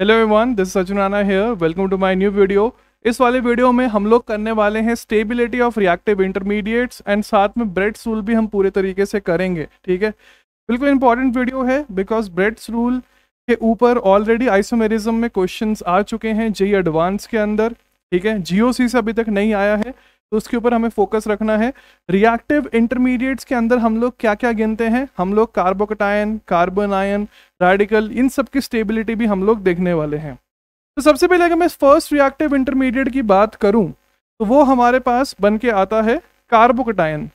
Hello everyone this Sachin Rana here welcome to my new video इस वाले video में हम लोग करने वाले हैं stability of reactive intermediates and साथ में ब्रेड्स रूल भी हम पूरे तरीके से करेंगे ठीक है बिल्कुल इंपॉर्टेंट वीडियो है बिकॉज ब्रेड्स रूल के ऊपर ऑलरेडी आइसोमेरिज्म में क्वेश्चन आ चुके हैं जी एडवांस के अंदर ठीक है जीओसी से अभी तक नहीं आया है तो उसके ऊपर हमें फोकस रखना है रिएक्टिव इंटरमीडिएट्स के अंदर हम लोग क्या क्या गिनते हैं हम लोग कार्बोकटायन कार्बन आयन रेडिकल इन सब की स्टेबिलिटी भी हम लोग देखने वाले हैं तो सबसे पहले अगर मैं फर्स्ट रिएक्टिव इंटरमीडिएट की बात करूं तो वो हमारे पास बन के आता है कार्बोकटायन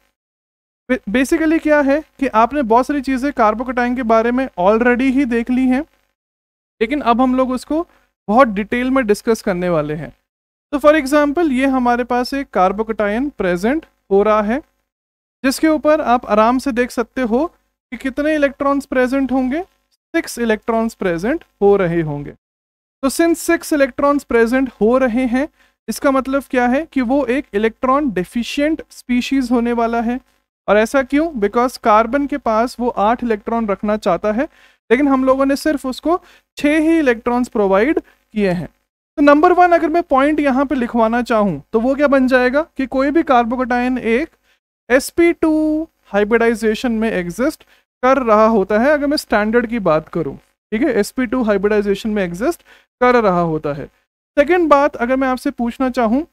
बेसिकली क्या है कि आपने बहुत सारी चीज़ें कार्बोकटाइन के बारे में ऑलरेडी ही देख ली हैं लेकिन अब हम लोग उसको बहुत डिटेल में डिस्कस करने वाले हैं तो फॉर एग्जाम्पल ये हमारे पास एक कार्बोकटायन प्रेजेंट हो रहा है जिसके ऊपर आप आराम से देख सकते हो कि कितने इलेक्ट्रॉन्स प्रेजेंट होंगे सिक्स इलेक्ट्रॉन्स प्रेजेंट हो रहे होंगे तो सिंस सिक्स इलेक्ट्रॉन्स प्रेजेंट हो रहे हैं इसका मतलब क्या है कि वो एक इलेक्ट्रॉन डिफिशियंट स्पीशीज़ होने वाला है और ऐसा क्यों बिकॉज कार्बन के पास वो आठ इलेक्ट्रॉन रखना चाहता है लेकिन हम लोगों ने सिर्फ उसको छः ही इलेक्ट्रॉन्स प्रोवाइड किए हैं तो नंबर वन अगर मैं पॉइंट यहाँ पे लिखवाना चाहूँ तो वो क्या बन जाएगा कि कोई भी कार्बोकोटाइन एक एस हाइब्रिडाइजेशन में एग्जिस्ट कर रहा होता है अगर मैं स्टैंडर्ड की बात करूँ ठीक है एस हाइब्रिडाइजेशन में एग्जिस्ट कर रहा होता है सेकेंड बात अगर मैं आपसे पूछना चाहूँ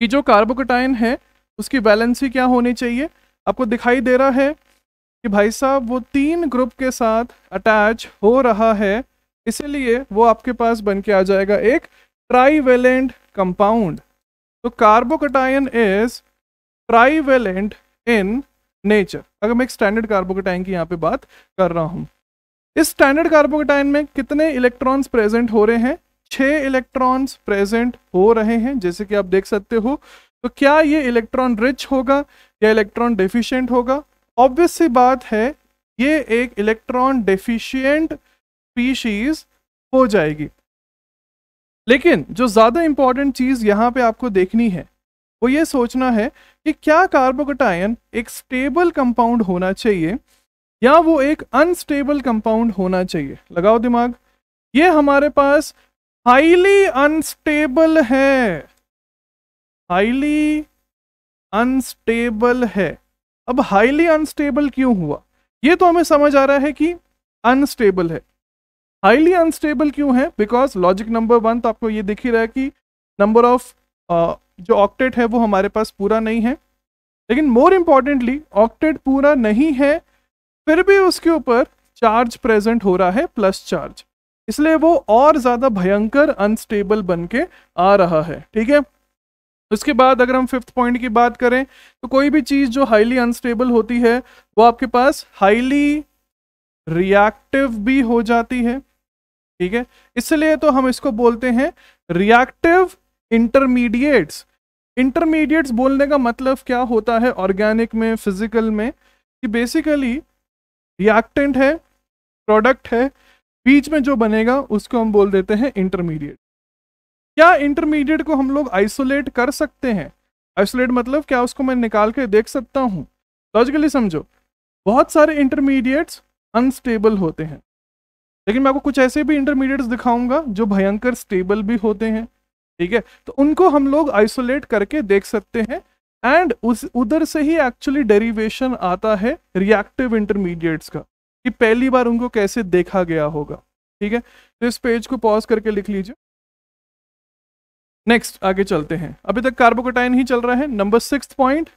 कि जो कार्बोकोटाइन है उसकी बैलेंसी क्या होनी चाहिए आपको दिखाई दे रहा है कि भाई साहब वो तीन ग्रुप के साथ अटैच हो रहा है इसीलिए वो आपके पास बन के आ जाएगा एक ट्राईवेलेंट कंपाउंड तो carbocation is trivalent in nature अगर मैं एक स्टैंडर्ड कार्बोकटाइन की यहाँ पे बात कर रहा हूँ इस स्टैंडर्ड कार्बोकटाइन में कितने इलेक्ट्रॉन्स प्रेजेंट हो रहे हैं छः इलेक्ट्रॉन्स प्रेजेंट हो रहे हैं जैसे कि आप देख सकते हो तो क्या ये इलेक्ट्रॉन रिच होगा या इलेक्ट्रॉन डिफिशियंट होगा ऑब्वियस सी बात है ये एक इलेक्ट्रॉन डिफिशियंट स्पीशीज हो जाएगी लेकिन जो ज़्यादा इंपॉर्टेंट चीज़ यहाँ पे आपको देखनी है वो ये सोचना है कि क्या कार्बोकटायन एक स्टेबल कंपाउंड होना चाहिए या वो एक अनस्टेबल कंपाउंड होना चाहिए लगाओ दिमाग ये हमारे पास हाईली अनस्टेबल है हाईली अनस्टेबल है अब हाईली अनस्टेबल क्यों हुआ ये तो हमें समझ आ रहा है कि अनस्टेबल है हाईली अनस्टेबल क्यों है बिकॉज लॉजिक नंबर वन तो आपको ये दिख ही रहा है कि नंबर ऑफ uh, जो ऑक्टेट है वो हमारे पास पूरा नहीं है लेकिन मोर इम्पॉर्टेंटली ऑक्टेट पूरा नहीं है फिर भी उसके ऊपर चार्ज प्रेजेंट हो रहा है प्लस चार्ज इसलिए वो और ज़्यादा भयंकर अनस्टेबल बन के आ रहा है ठीक है उसके बाद अगर हम फिफ्थ पॉइंट की बात करें तो कोई भी चीज़ जो हाईली अनस्टेबल होती है वो आपके पास हाईली रिएक्टिव भी हो जाती है ठीक है इसलिए तो हम इसको बोलते हैं रिएक्टिव इंटरमीडिएट्स इंटरमीडिएट्स बोलने का मतलब क्या होता है ऑर्गेनिक में फिजिकल में कि बेसिकली रिएक्टेंट है प्रोडक्ट है बीच में जो बनेगा उसको हम बोल देते हैं इंटरमीडिएट क्या इंटरमीडिएट को हम लोग आइसोलेट कर सकते हैं आइसोलेट मतलब क्या उसको मैं निकाल के देख सकता हूँ लॉजिकली समझो बहुत सारे इंटरमीडिएट्स अनस्टेबल होते हैं लेकिन मैं आपको कुछ ऐसे भी इंटरमीडिएट्स दिखाऊंगा जो भयंकर स्टेबल भी होते हैं ठीक है तो उनको हम लोग आइसोलेट करके देख सकते हैं एंड उस उधर से ही एक्चुअली डेरिवेशन आता है रिएक्टिव इंटरमीडिएट्स का कि पहली बार उनको कैसे देखा गया होगा ठीक है तो इस पेज को पॉज करके लिख लीजिए नेक्स्ट आगे चलते हैं अभी तक कार्बोकोटाइन ही चल रहा है नंबर सिक्स पॉइंट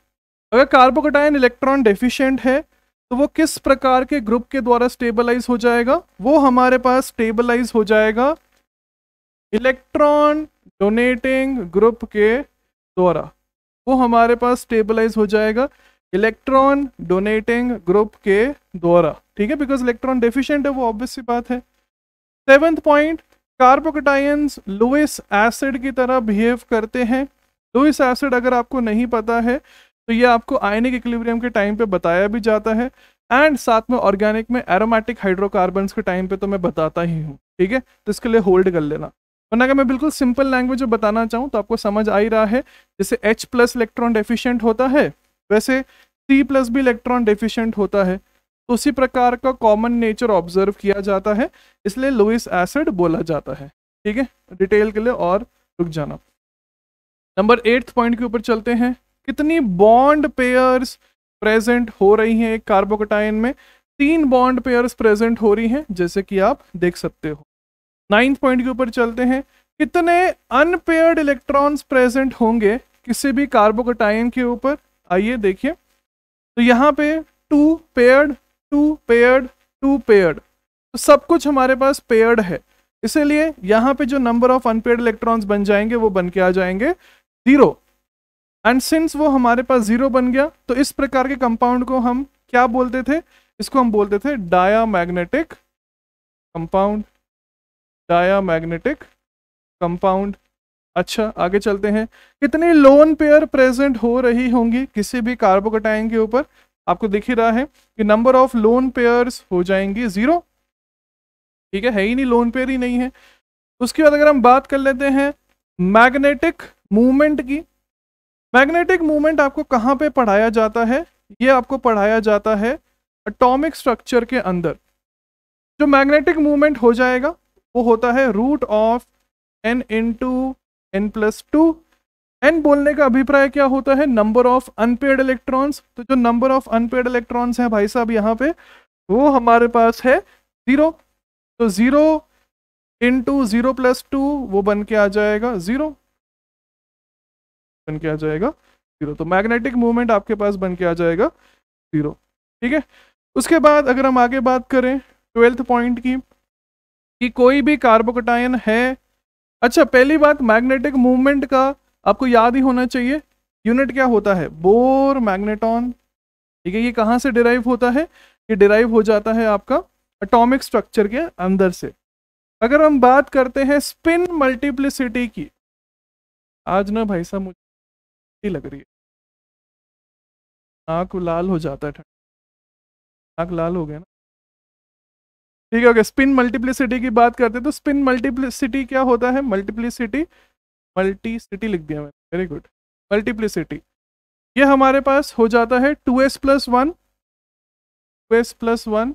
अगर कार्बोकोटाइन इलेक्ट्रॉन डेफिशियंट है तो वो किस प्रकार के ग्रुप के द्वारा स्टेबलाइज हो जाएगा वो हमारे पास स्टेबलाइज हो जाएगा इलेक्ट्रॉन डोनेटिंग ग्रुप के द्वारा वो हमारे पास स्टेबलाइज हो जाएगा इलेक्ट्रॉन डोनेटिंग ग्रुप के द्वारा ठीक है बिकॉज इलेक्ट्रॉन डेफिशिएंट है वो ऑब्वियस सी बात है seventh point carbocations Lewis acid की तरह बिहेव करते हैं लुइस एसिड अगर आपको नहीं पता है तो ये आपको आयनिक इक्लिब्रियम के टाइम पे बताया भी जाता है एंड साथ में ऑर्गेनिक में एरोमेटिक हाइड्रोकार्बन के टाइम पे तो मैं बताता ही हूँ ठीक है तो इसके लिए होल्ड कर लेना वरना अगर मैं बिल्कुल सिंपल लैंग्वेज में बताना चाहूँ तो आपको समझ आ ही रहा है जैसे H प्लस इलेक्ट्रॉन डेफिशियंट होता है वैसे C प्लस भी इलेक्ट्रॉन डेफिशियंट होता है तो उसी प्रकार का कॉमन नेचर ऑब्जर्व किया जाता है इसलिए लुइस एसिड बोला जाता है ठीक है डिटेल के लिए और रुक जाना नंबर एट्थ पॉइंट के ऊपर चलते हैं कितनी बॉन्ड पेयर्स प्रेजेंट हो रही हैं एक कार्बोकटाइन में तीन बॉन्ड पेयर्स प्रेजेंट हो रही हैं जैसे कि आप देख सकते हो नाइन्थ पॉइंट के ऊपर चलते हैं कितने अनपेयर्ड इलेक्ट्रॉन्स प्रेजेंट होंगे किसी भी कार्बोकटाइन के ऊपर आइए देखिए तो यहाँ पे two paired two paired two paired तो सब कुछ हमारे पास पेयर्ड है इसीलिए यहाँ पे जो नंबर ऑफ अनपेयर्ड इलेक्ट्रॉन्स बन जाएंगे वो बन के आ जाएंगे जीरो एंड सिंस वो हमारे पास जीरो बन गया तो इस प्रकार के कंपाउंड को हम क्या बोलते थे इसको हम बोलते थे diamagnetic compound diamagnetic compound अच्छा आगे चलते हैं कितनी लोन पेयर प्रेजेंट हो रही होंगी किसी भी कार्बोकटाइन के ऊपर आपको दिख ही रहा है कि नंबर ऑफ लोन पेयर हो जाएंगी जीरो ठीक है है ही नहीं लोन पेयर ही नहीं है उसके बाद अगर हम बात कर लेते हैं मैग्नेटिक मूवमेंट की मैग्नेटिक मूवमेंट आपको कहाँ पे पढ़ाया जाता है ये आपको पढ़ाया जाता है अटोमिक स्ट्रक्चर के अंदर जो मैग्नेटिक मूवमेंट हो जाएगा वो होता है root of n into n plus two n बोलने का अभिप्राय क्या होता है नंबर ऑफ अनपेड इलेक्ट्रॉन्स तो जो नंबर ऑफ अनपेड इलेक्ट्रॉन्स हैं भाई साहब यहाँ पे वो हमारे पास है ज़ीरो तो zero into zero plus two वो बन के आ जाएगा ज़ीरो बन के आ जाएगा जीरो तो मैग्नेटिक मूवमेंट आपके पास बन के आ जाएगा जीरो ठीक है उसके बाद अगर हम आगे बात करें ट्वेल्थ पॉइंट की कि कोई भी कार्बोकटायन है अच्छा पहली बात मैग्नेटिक मूवमेंट का आपको याद ही होना चाहिए यूनिट क्या होता है बोर मैग्नेटॉन ठीक है ये कहाँ से डिराइव होता है ये डिराइव हो जाता है आपका अटोमिक स्ट्रक्चर के अंदर से अगर हम बात करते हैं स्पिन मल्टीप्लिसिटी की आज ना भाई साहब मुझे ठंडी लग रही है नाक लाल हो जाता है ठंड नाक लाल हो गया ना ठीक है ओके स्पिन मल्टीप्लिसिटी की बात करते हैं तो स्पिन मल्टीप्लिसिटी क्या होता है मल्टीप्लिसिटी मल्टीसिटी लिख दिया मैंने वेरी गुड मल्टीप्लिसिटी ये हमारे पास हो जाता है two s plus one two s plus one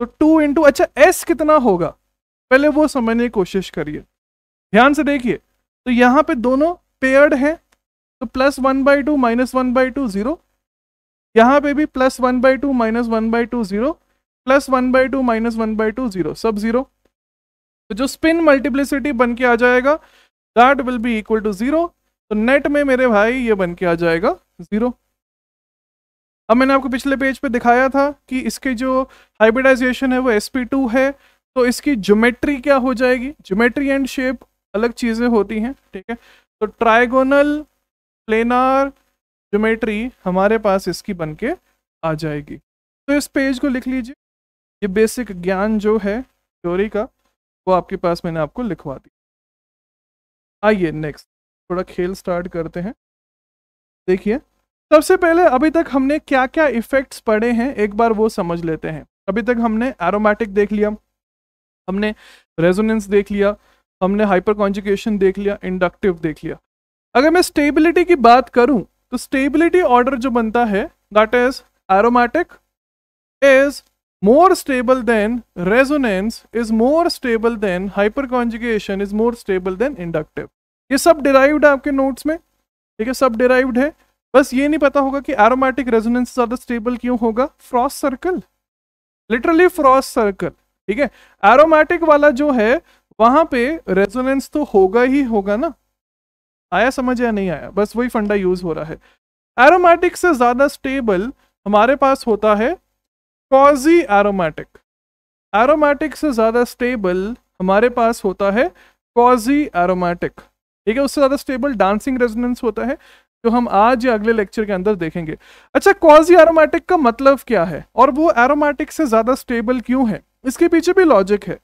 तो टू इंटू अच्छा एस कितना होगा पहले वो समझने की कोशिश करिए ध्यान से देखिए तो यहाँ पे दोनों पेयर्ड हैं तो plus one by two minus one by two zero यहाँ पे भी plus one by two minus one by two zero plus one by two minus one by two zero सब जीरो तो जो स्पिन मल्टीप्लिसिटी बन के आ जाएगा that will be equal to zero तो नेट में मेरे भाई ये बन के आ जाएगा जीरो अब मैंने आपको पिछले पेज पे दिखाया था कि इसके जो हाइब्रिडाइजेशन है वो sp2 है तो इसकी ज्योमेट्री क्या हो जाएगी ज्योमेट्री एंड शेप अलग चीज़ें होती हैं ठीक है तो ट्राइगोनल प्लेनार ज्योमेट्री हमारे पास इसकी बन के आ जाएगी तो इस पेज को लिख लीजिए ये बेसिक ज्ञान जो है थ्योरी का वो आपके पास मैंने आपको लिखवा दी आइए नेक्स्ट थोड़ा खेल स्टार्ट करते हैं देखिए सबसे पहले अभी तक हमने क्या क्या इफेक्ट्स पढ़े हैं एक बार वो समझ लेते हैं अभी तक हमने एरोमेटिक देख लिया हमने रेजोनेंस देख लिया हमने हाइपर कॉन्जुकेशन देख लिया इंडक्टिव देख लिया अगर मैं स्टेबिलिटी की बात करूं तो स्टेबिलिटी ऑर्डर जो बनता है that is aromatic is more stable than resonance is more stable than hyperconjugation is more stable than inductive ये सब डिराइव्ड है आपके नोट्स में ठीक है सब डिराइव्ड है बस ये नहीं पता होगा कि एरोमेटिक रेजोनेंस ज्यादा स्टेबल क्यों होगा frost circle literally frost circle ठीक है एरोमेटिक वाला जो है वहां पे रेजोनेंस तो होगा ही होगा ना आया समझ या नहीं आया बस वही फंडा यूज हो रहा है एरोमेटिक से ज्यादा स्टेबल हमारे पास होता है कॉजी एरोमेटिक एरोमेटिक से ज्यादा स्टेबल हमारे पास होता है कॉजी एरोमेटिक ठीक है उससे ज्यादा स्टेबल डांसिंग रेजोनेंस होता है जो हम आज या अगले लेक्चर के अंदर देखेंगे अच्छा कॉजी एरोमेटिक का मतलब क्या है और वो एरोमेटिक से ज़्यादा स्टेबल क्यों है इसके पीछे भी लॉजिक है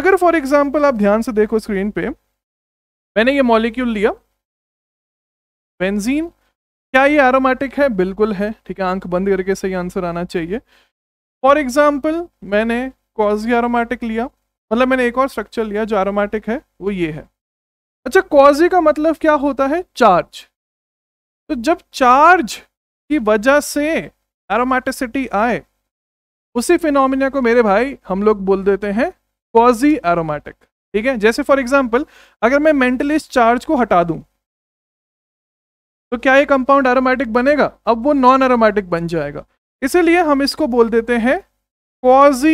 अगर फॉर एग्जाम्पल आप ध्यान से देखो स्क्रीन पे मैंने ये मॉलिक्यूल लिया बेंजीन क्या ये एरोमेटिक है बिल्कुल है ठीक है आंख बंद करके सही आंसर आना चाहिए फॉर एग्जाम्पल मैंने कॉजी एरोमेटिक लिया मतलब मैंने एक और स्ट्रक्चर लिया जो एरोमेटिक है वो ये है अच्छा कॉजी का मतलब क्या होता है चार्ज तो जब चार्ज की वजह से एरोमेटिसिटी आए उसी फिनोमिना को मेरे भाई हम लोग बोल देते हैं कॉजी एरोमेटिक ठीक है जैसे फॉर एग्जाम्पल अगर मैं मेंटलिस्ट चार्ज को हटा दूं तो क्या ये कंपाउंड एरोमेटिक बनेगा अब वो नॉन एरोमेटिक बन जाएगा इसीलिए हम इसको बोल देते हैं कॉजी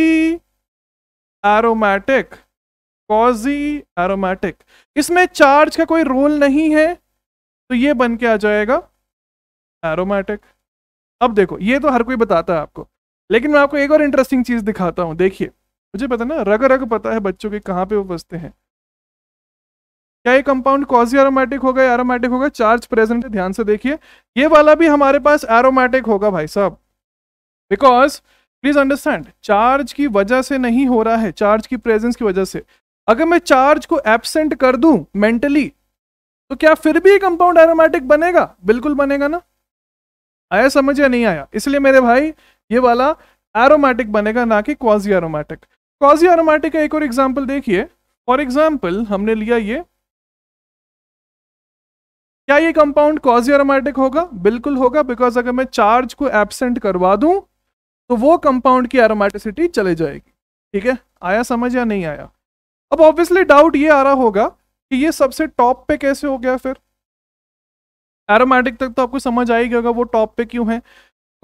एरोमेटिक कॉजी एरोमेटिक इसमें चार्ज का कोई रोल नहीं है तो ये बन के आ जाएगा एरोमेटिक अब देखो ये तो हर कोई बताता है आपको लेकिन मैं आपको एक और इंटरेस्टिंग चीज़ दिखाता हूं देखिए मुझे पता ना रग रग पता है बच्चों के कहाँ पे वो बसते हैं क्या ये कंपाउंड कॉजी एरोमेटिक होगा एरोमेटिक होगा चार्ज प्रेजेंट है ध्यान से देखिए ये वाला भी हमारे पास एरोमेटिक होगा भाई साहब बिकॉज प्लीज अंडरस्टैंड चार्ज की वजह से नहीं हो रहा है चार्ज की प्रेजेंस की वजह से अगर मैं चार्ज को एबसेंट कर दूं मेंटली तो क्या फिर भी कंपाउंड एरोमेटिक बनेगा बिल्कुल बनेगा ना आया समझ या नहीं आया इसलिए मेरे भाई ये वाला एरोमेटिक बनेगा ना कि क्वाजी एरोमेटिक क्वाजी एरोमेटिक का एक और एग्जाम्पल देखिए फॉर एग्जाम्पल हमने लिया ये क्या ये कंपाउंड कॉजियोरोमेटिक होगा बिल्कुल होगा बिकॉज अगर मैं चार्ज को एबसेंट करवा दूं तो वो कंपाउंड की एरोमेटिसिटी चले जाएगी ठीक है आया समझ या नहीं आया अब ऑब्वियसली डाउट ये आ रहा होगा कि ये सबसे टॉप पे कैसे हो गया फिर एरोमेटिक तक तो आपको समझ आ ही होगा वो टॉप पे क्यों है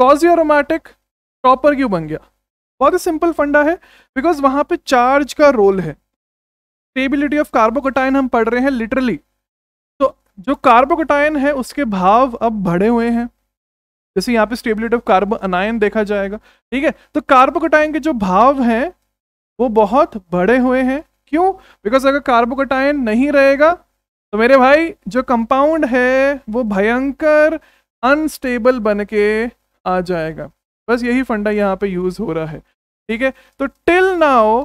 कॉजी एरोमेटिक टॉपर क्यों बन गया बहुत ही सिंपल फंडा है बिकॉज वहां पे चार्ज का रोल है स्टेबिलिटी ऑफ कार्बोकोटाइन हम पढ़ रहे हैं लिटरली जो कार्बोकोटायन है उसके भाव अब बढ़े हुए हैं जैसे यहाँ पे स्टेबिलिटी ऑफ कार्बो अनायन देखा जाएगा ठीक है तो कार्बोकोटायन के जो भाव हैं वो बहुत बढ़े हुए हैं क्यों बिकॉज अगर कार्बोकोटायन नहीं रहेगा तो मेरे भाई जो कंपाउंड है वो भयंकर अनस्टेबल बन के आ जाएगा बस यही फंडा यहाँ पे यूज हो रहा है ठीक है तो टिल नाउ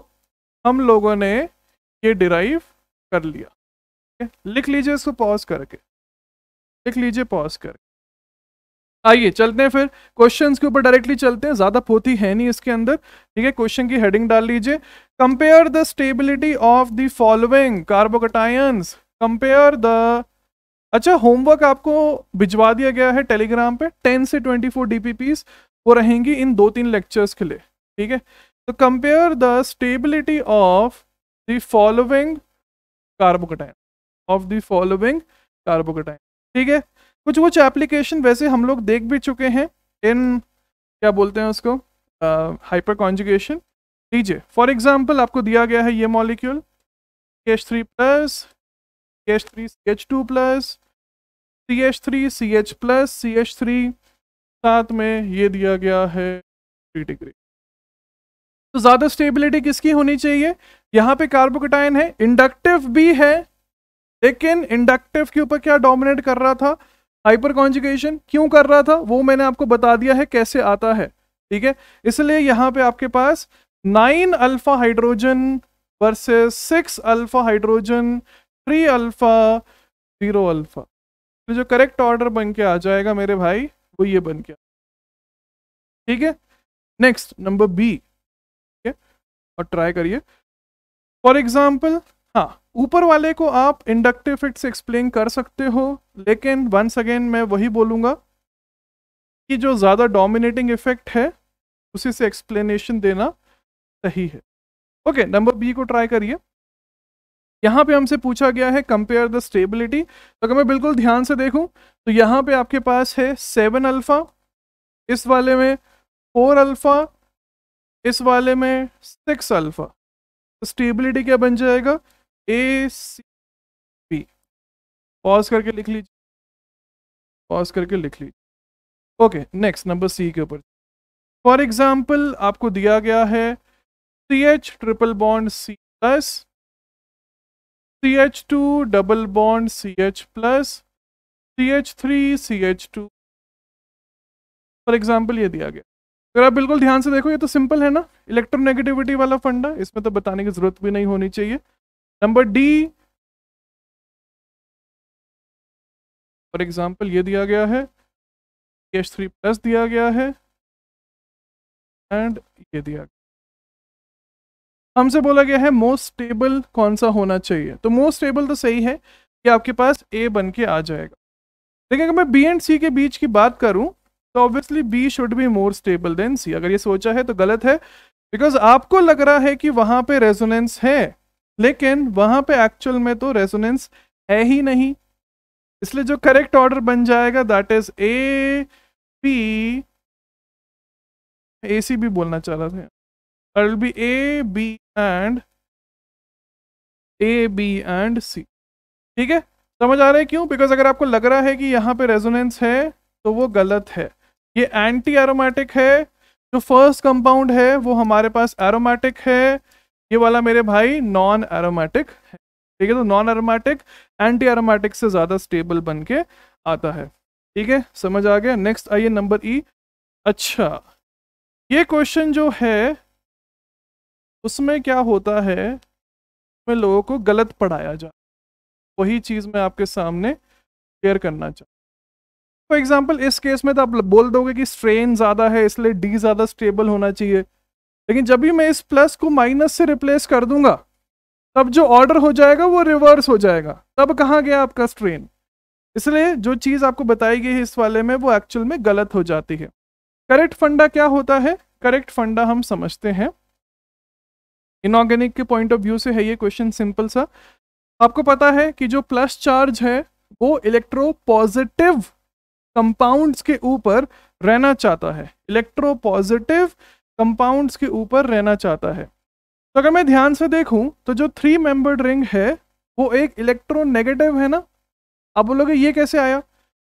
हम लोगों ने ये डिराइव कर लिया लिख लीजिए इसको पॉज करके लिख लीजिए पॉज करके आइए चलते हैं फिर क्वेश्चंस के ऊपर डायरेक्टली चलते हैं ज़्यादा पोथी है नहीं इसके अंदर ठीक है क्वेश्चन की हेडिंग डाल लीजिए compare the stability of the following carbocations compare the अच्छा होमवर्क आपको भिजवा दिया गया है टेलीग्राम पे 10 से 24 फोर वो रहेंगी इन दो तीन लेक्चर्स के लिए ठीक है तो compare the stability of the following carbocation of the following carbocation ठीक है कुछ कुछ एप्लीकेशन वैसे हम लोग देख भी चुके हैं इन क्या बोलते हैं उसको हाइपर कॉन्जुगेशन लीजिए फॉर एग्जाम्पल आपको दिया गया है ये molecule H three plus H three C H two plus C H three C H plus C H three साथ में ये दिया गया है थ्री डिग्री तो ज़्यादा स्टेबिलिटी किसकी होनी चाहिए यहाँ पे कार्बोकटाइन है इंडक्टिव भी है लेकिन इंडक्टिव के ऊपर क्या डोमिनेट कर रहा था हाइपर कॉन्जुगेशन क्यों कर रहा था वो मैंने आपको बता दिया है कैसे आता है ठीक है इसलिए यहाँ पे आपके पास nine alpha hydrogen versus six alpha hydrogen three alpha zero alpha तो जो करेक्ट ऑर्डर बन के आ जाएगा मेरे भाई वो ये बन के ठीक है नेक्स्ट नंबर बी ठीक है और ट्राई करिए फॉर एग्जाम्पल हाँ ऊपर वाले को आप इंडक्टिव फिट से एक्सप्लेन कर सकते हो लेकिन वंस अगेन मैं वही बोलूँगा कि जो ज़्यादा डोमिनेटिंग इफेक्ट है उसी से एक्सप्लेनेशन देना सही है ओके नंबर बी को ट्राई करिए यहाँ पे हमसे पूछा गया है कंपेयर द स्टेबिलिटी तो अगर मैं बिल्कुल ध्यान से देखूँ तो यहाँ पे आपके पास है सेवन अल्फ़ा इस वाले में फोर अल्फ़ा इस वाले में सिक्स अल्फ़ा स्टेबिलिटी क्या बन जाएगा ए सी बी पॉज करके लिख लीजिए पॉज करके लिख लीजिए ओके नेक्स्ट नंबर सी के ऊपर फॉर एग्जाम्पल आपको दिया गया है C H triple bond C plus C H two double bond C H plus C H three C H two for example ये दिया गया अगर आप बिल्कुल ध्यान से देखो ये तो सिंपल है ना इलेक्ट्रोनेगेटिविटी वाला फंडा इसमें तो बताने की जरूरत भी नहीं होनी चाहिए नंबर डी फॉर एग्जाम्पल ये दिया गया है एच थ्री प्लस दिया गया है एंड ये दिया गया हमसे बोला गया है मोस्ट स्टेबल कौन सा होना चाहिए तो मोस्ट स्टेबल तो सही है कि आपके पास ए बन के आ जाएगा लेकिन अगर मैं बी एंड सी के बीच की बात करूं तो obviously B should be more stable than C अगर ये सोचा है तो गलत है बिकॉज आपको लग रहा है कि वहां पे रेजोनेंस है लेकिन वहां पे एक्चुअल में तो रेजोनेंस है ही नहीं इसलिए जो करेक्ट ऑर्डर बन जाएगा that is A P A C भी बोलना चाह रहा था it be A B and A B and C ठीक है समझ आ रहा है क्यों बिकॉज अगर आपको लग रहा है कि यहाँ पे रेजोनेंस है तो वो गलत है ये एंटी एरोमेटिक है जो फर्स्ट कंपाउंड है वो हमारे पास एरोमेटिक है ये वाला मेरे भाई नॉन एरोमेटिक है ठीक है तो नॉन एरोमेटिक एंटी एरोमेटिक से ज़्यादा स्टेबल बन के आता है ठीक है समझ आ गया नेक्स्ट आइए नंबर ई e। अच्छा ये क्वेश्चन जो है उसमें क्या होता है उसमें लोगों को गलत पढ़ाया जा वही चीज़ मैं आपके सामने शेयर करना चाहूँ फॉर एग्जाम्पल इस केस में तो आप बोल दोगे कि स्ट्रेन ज़्यादा है इसलिए डी ज़्यादा स्टेबल होना चाहिए लेकिन जब भी मैं इस प्लस को माइनस से रिप्लेस कर दूंगा तब जो ऑर्डर हो जाएगा वो रिवर्स हो जाएगा तब कहाँ गया आपका स्ट्रेन इसलिए जो चीज़ आपको बताई गई है इस वाले में वो एक्चुअल में गलत हो जाती है करेक्ट फंडा क्या होता है करेक्ट फंडा हम समझते हैं इनऑर्गेनिक के पॉइंट ऑफ व्यू से है ये क्वेश्चन सिंपल सा आपको पता है कि जो प्लस चार्ज है वो इलेक्ट्रो पॉजिटिव कंपाउंड्स के ऊपर रहना चाहता है इलेक्ट्रो पॉजिटिव कंपाउंड्स के ऊपर रहना चाहता है तो अगर मैं ध्यान से देखूं तो जो थ्री मेंबर्ड रिंग है वो एक इलेक्ट्रोनेगेटिव है ना आप बोलोगे ये कैसे आया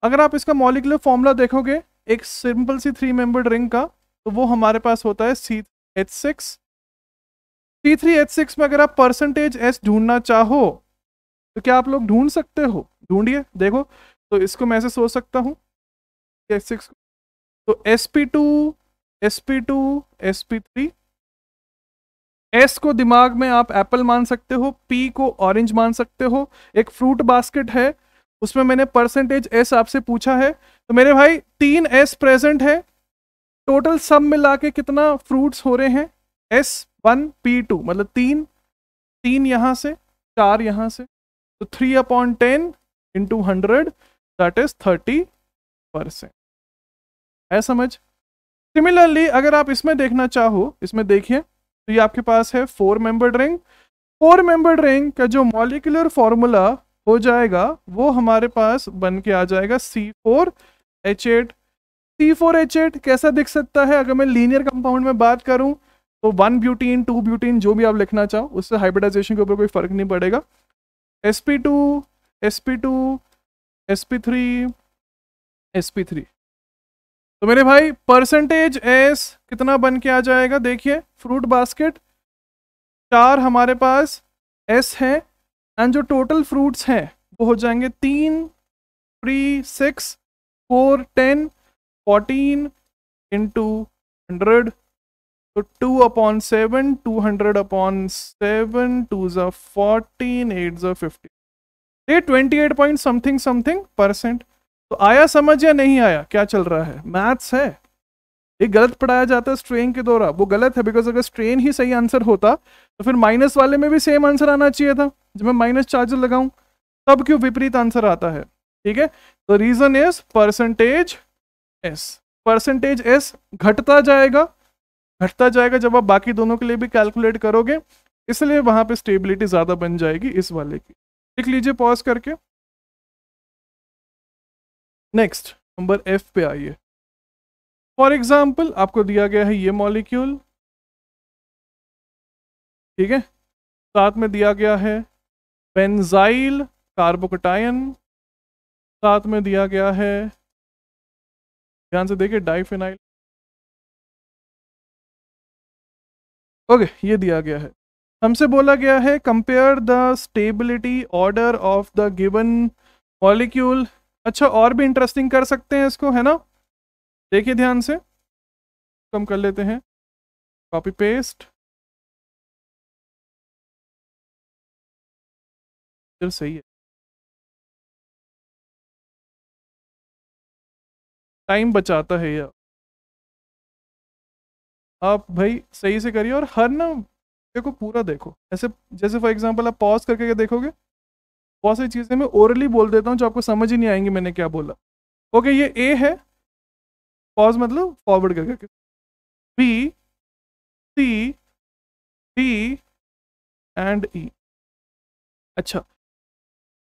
अगर आप इसका मॉलिकुलर फॉर्मूला देखोगे एक simple C three membered ring का तो वो हमारे पास होता है C H six C three H six में अगर आप परसेंटेज एस ढूंढना चाहो तो क्या आप लोग ढूंढ सकते हो ढूंढिए देखो तो इसको मैं ऐसे सोच सकता हूँ एच सिक्स तो S P two sp2 sp3 S को दिमाग में आप एप्पल मान सकते हो पी को ऑरेंज मान सकते हो एक फ्रूट बास्केट है उसमें मैंने परसेंटेज एस आपसे पूछा है तो मेरे भाई तीन एस प्रेजेंट है टोटल सब मिला के कितना फ्रूट्स हो रहे हैं एस वन पी टू मतलब तीन तीन यहां से चार यहां से तो three upon ten into hundred that is thirty percent है समझ सिमिलरली अगर आप इसमें देखना चाहो इसमें देखिए तो ये आपके पास है four membered ring four membered ring का जो मॉलिकुलर फॉर्मूला हो जाएगा वो हमारे पास बन के आ जाएगा C four H eight C four H eight कैसा दिख सकता है अगर मैं लीनियर कंपाउंड में बात करूं तो वन ब्यूटीन टू ब्यूटीन जो भी आप लिखना चाहो उससे हाइब्रिडाइजेशन के ऊपर कोई फर्क नहीं पड़ेगा S P two S P two S P three S P three तो मेरे भाई परसेंटेज एस कितना बन के आ जाएगा देखिए फ्रूट बास्केट चार हमारे पास एस है एंड जो टोटल फ्रूट्स हैं वो हो जाएंगे तीन three six four ten fourteen into hundred तो two upon seven two hundred upon seven two जो फोर्टीन एट जो फिफ्टी ये twenty eight point something something percent तो आया समझ या नहीं आया क्या चल रहा है मैथ्स है एक गलत पढ़ाया जाता है स्ट्रेन के द्वारा वो गलत है बिकॉज अगर स्ट्रेन ही सही आंसर होता तो फिर माइनस वाले में भी सेम आंसर आना चाहिए था जब मैं माइनस चार्जर लगाऊं तब क्यों विपरीत आंसर आता है ठीक है तो reason is percentage S percentage S घटता जाएगा घटता जाएगा जब आप बाकी दोनों के लिए भी कैलकुलेट करोगे इसलिए वहां पर स्टेबिलिटी ज़्यादा बन जाएगी इस वाले की लिख लीजिए पॉज करके नेक्स्ट नंबर एफ पे आइए फॉर एग्जाम्पल आपको दिया गया है ये मॉलिक्यूल ठीक है साथ में दिया गया है बेंजाइल कार्बोकटायन साथ में दिया गया है ध्यान से देखिए डाइफेनाइल ओके ये दिया गया है हमसे बोला गया है compare the stability order of the given molecule अच्छा और भी इंटरेस्टिंग कर सकते हैं इसको है ना देखिए ध्यान से कम कर लेते हैं कॉपी पेस्ट फिर सही है टाइम बचाता है यह आप भाई सही से करिए और हर ना देखो पूरा देखो ऐसे जैसे फॉर एग्जांपल आप पॉज करके देखोगे बहुत सारी चीज़ें मैं ओरली बोल देता हूँ जो आपको समझ ही नहीं आएंगी मैंने क्या बोला ओके ये ए है पॉज मतलब फॉरवर्ड कर करके B C D and E अच्छा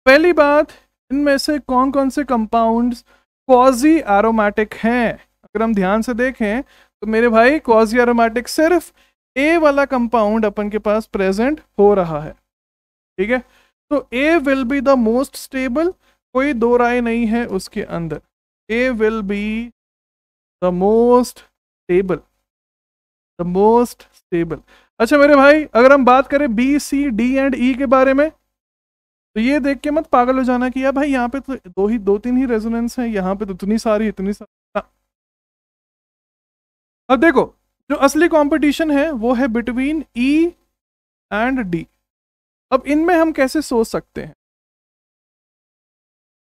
पहली बात इनमें से कौन कौन से कंपाउंड्स क्वाजी एरोमेटिक हैं अगर हम ध्यान से देखें तो मेरे भाई क्वाजी एरोमेटिक सिर्फ ए वाला कंपाउंड अपन के पास प्रेजेंट हो रहा है ठीक है तो A will be the most stable कोई दो राय नहीं है उसके अंदर A will be the most stable the most stable अच्छा मेरे भाई अगर हम बात करें B C D and E के बारे में तो ये देख के मत पागल हो जाना कि यार भाई यहाँ पे तो दो ही दो तीन ही रेजोनेंस हैं यहाँ पे तो इतनी सारी इतनी सारी अब देखो जो असली कंपटीशन है वो है बिटवीन ई एंड डी अब इनमें हम कैसे सोच सकते हैं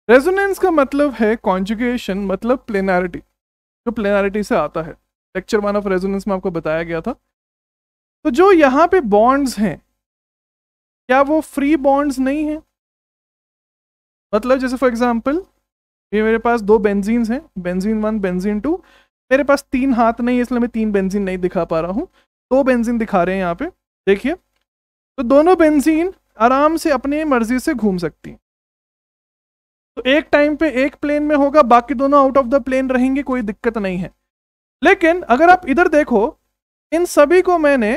रेजोनेंस का मतलब है कॉन्जुगेशन मतलब प्लेनारिटी जो प्लेनारिटी से आता है लेक्चर वन ऑफ रेजोनेंस में आपको बताया गया था तो जो यहाँ पे बॉन्ड्स हैं क्या वो फ्री बॉन्ड्स नहीं हैं मतलब जैसे फॉर एग्जांपल ये मेरे पास दो बेंजीन हैं बेंजीन वन बेंजीन टू मेरे पास तीन हाथ नहीं है इसलिए मैं तीन बेंजीन नहीं दिखा पा रहा हूँ दो बेंजीन दिखा रहे हैं यहाँ पे देखिए तो दोनों बेंजीन आराम से अपनी मर्जी से घूम सकती हैं तो एक टाइम पे एक प्लेन में होगा बाकी दोनों आउट ऑफ द प्लेन रहेंगे कोई दिक्कत नहीं है लेकिन अगर आप इधर देखो इन सभी को मैंने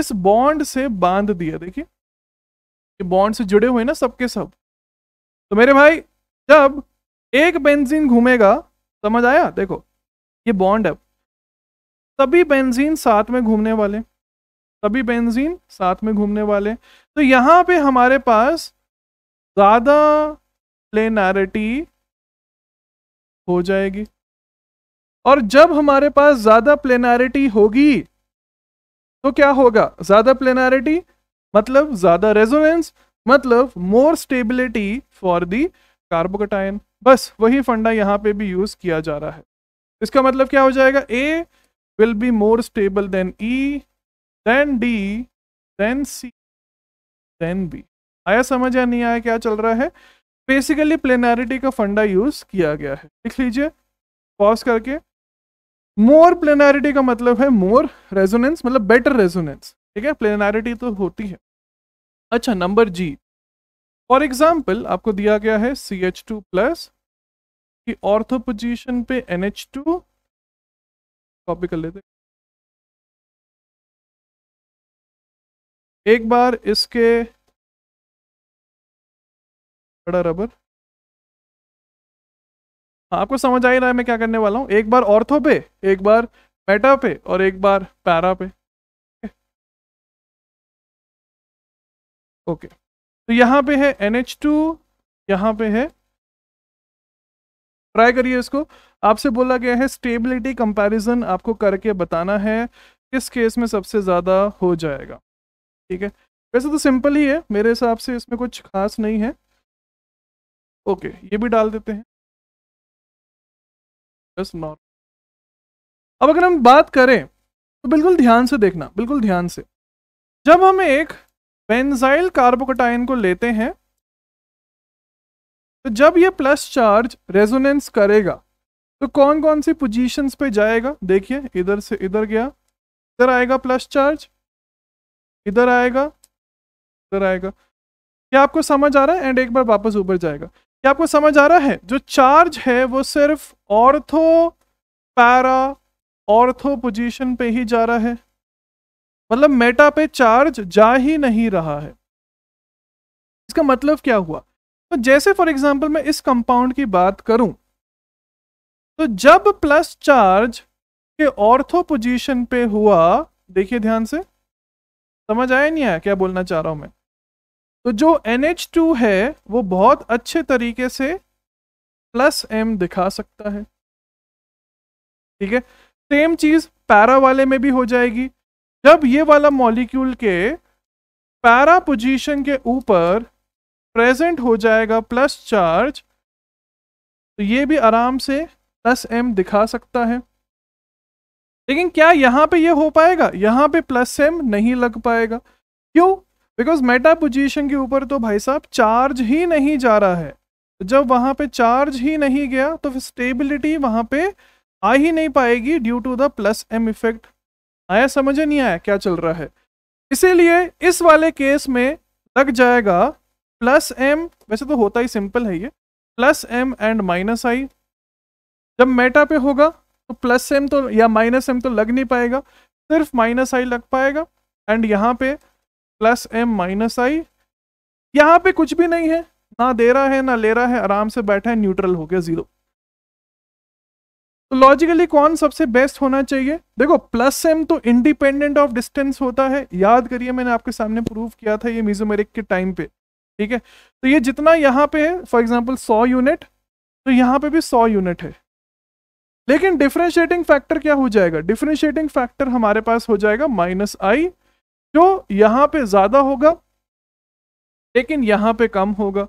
इस बॉन्ड से बांध दिया देखिए ये बॉन्ड से जुड़े हुए ना सबके सब तो मेरे भाई जब एक बेंजीन घूमेगा समझ आया देखो ये बॉन्ड है सभी बेंजीन साथ में घूमने वाले सभी बेंजीन साथ में घूमने वाले तो यहाँ पे हमारे पास ज़्यादा प्लेनारिटी हो जाएगी और जब हमारे पास ज़्यादा प्लेनारिटी होगी तो क्या होगा ज़्यादा प्लेनारिटी मतलब ज़्यादा रेजोनेंस मतलब मोर स्टेबिलिटी फॉर दी कार्बोकटाइन बस वही फंडा यहाँ पे भी यूज़ किया जा रहा है इसका मतलब क्या हो जाएगा A will be more stable than E than D than C than B आया समझ या नहीं आया क्या चल रहा है बेसिकली प्लेनैरिटी का फंडा यूज किया गया है लिख लीजिए पॉज करके मोर प्लेनैरिटी का मतलब है मोर रेजोनेंस मतलब बेटर रेजोनेंस ठीक है प्लेनैरिटी तो होती है अच्छा नंबर जी फॉर एग्जाम्पल आपको दिया गया है सी एच टू प्लस की ऑर्थोपोजिशन पे एन एच टू कॉपी कर लेते एक बार इसके बड़ा रबर हाँ, आपको समझ आ ही रहा है मैं क्या करने वाला हूँ एक बार ऑर्थो पे एक बार मेटा पे और एक बार पैरा पे ओके तो यहाँ पे है एन एच टू यहाँ पे है ट्राई करिए इसको आपसे बोला गया है स्टेबिलिटी कंपैरिजन आपको करके बताना है किस केस में सबसे ज़्यादा हो जाएगा ठीक है वैसे तो सिंपल ही है मेरे हिसाब से इसमें कुछ खास नहीं है ओके ये भी डाल देते हैं बस नॉर्मल अब अगर हम बात करें तो बिल्कुल ध्यान से देखना बिल्कुल ध्यान से जब हम एक बेंजाइल कार्बोकोटाइन को लेते हैं तो जब ये प्लस चार्ज रेजोनेंस करेगा तो कौन कौन सी पोजीशंस पे जाएगा देखिए इधर से इधर गया इधर आएगा प्लस चार्ज इधर आएगा इधर आएगा क्या आपको समझ आ रहा है एंड एक बार वापस ऊपर जाएगा क्या आपको समझ आ रहा है जो चार्ज है वो सिर्फ ऑर्थो पैरा ऑर्थो पोजीशन पे ही जा रहा है मतलब मेटा पे चार्ज जा ही नहीं रहा है इसका मतलब क्या हुआ तो जैसे फॉर एग्जाम्पल मैं इस कंपाउंड की बात करूं तो जब प्लस चार्ज के ऑर्थो पोजीशन पे हुआ देखिए ध्यान से समझ आया नहीं है क्या बोलना चाह रहा हूँ मैं तो जो NH2 है वो बहुत अच्छे तरीके से प्लस एम दिखा सकता है ठीक है सेम चीज पैरा वाले में भी हो जाएगी जब ये वाला मॉलिक्यूल के पैरा पोजीशन के ऊपर प्रेजेंट हो जाएगा प्लस चार्ज तो ये भी आराम से प्लस एम दिखा सकता है लेकिन क्या यहाँ पे ये हो पाएगा यहाँ पे प्लस सेम नहीं लग पाएगा क्यों बिकॉज मेटा पोजीशन के ऊपर तो भाई साहब चार्ज ही नहीं जा रहा है जब वहाँ पे चार्ज ही नहीं गया तो स्टेबिलिटी वहाँ पे आ ही नहीं पाएगी due to the plus M effect आया समझ नहीं आया क्या चल रहा है इसीलिए इस वाले केस में लग जाएगा प्लस एम वैसे तो होता ही सिंपल है ये plus M and minus I जब मेटा पे होगा तो प्लस एम तो या माइनस एम तो लग नहीं पाएगा सिर्फ माइनस आई लग पाएगा एंड यहाँ पे प्लस एम माइनस आई यहाँ पे कुछ भी नहीं है ना दे रहा है ना ले रहा है आराम से बैठा है न्यूट्रल हो गया जीरो तो लॉजिकली कौन सबसे बेस्ट होना चाहिए देखो प्लस एम तो इंडिपेंडेंट ऑफ डिस्टेंस होता है याद करिए मैंने आपके सामने प्रूव किया था ये मीजोमेरिक के टाइम पे ठीक है तो ये जितना यहाँ पे है फॉर एग्जाम्पल सौ यूनिट तो यहाँ पे भी सौ यूनिट है लेकिन डिफ्रेंशिएटिंग फैक्टर क्या हो जाएगा डिफ्रेंशिएटिंग फैक्टर हमारे पास हो जाएगा माइनस आई जो यहाँ पे ज़्यादा होगा लेकिन यहां पे कम होगा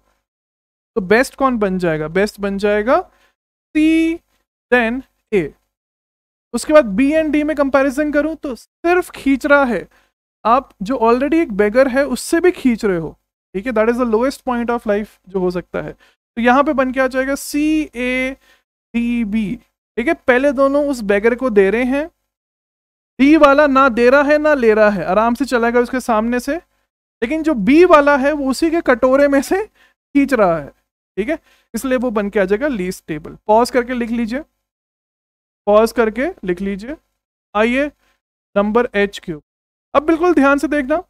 तो बेस्ट कौन बन जाएगा बेस्ट बन जाएगा सी देन ए उसके बाद बी एंड डी में कंपैरिजन करूं तो सिर्फ खींच रहा है आप जो ऑलरेडी एक बेगर है उससे भी खींच रहे हो ठीक है that is the lowest point of life जो हो सकता है तो यहां पे बन के आ जाएगा सी ए डी बी ठीक है पहले दोनों उस बैगर को दे रहे हैं डी वाला ना दे रहा है ना ले रहा है आराम से चला गया उसके सामने से लेकिन जो बी वाला है वो उसी के कटोरे में से खींच रहा है ठीक है इसलिए वो बन के आ जाएगा लीज टेबल पॉज करके लिख लीजिए पॉज करके लिख लीजिए आइए नंबर एच क्यूब अब बिल्कुल ध्यान से देखना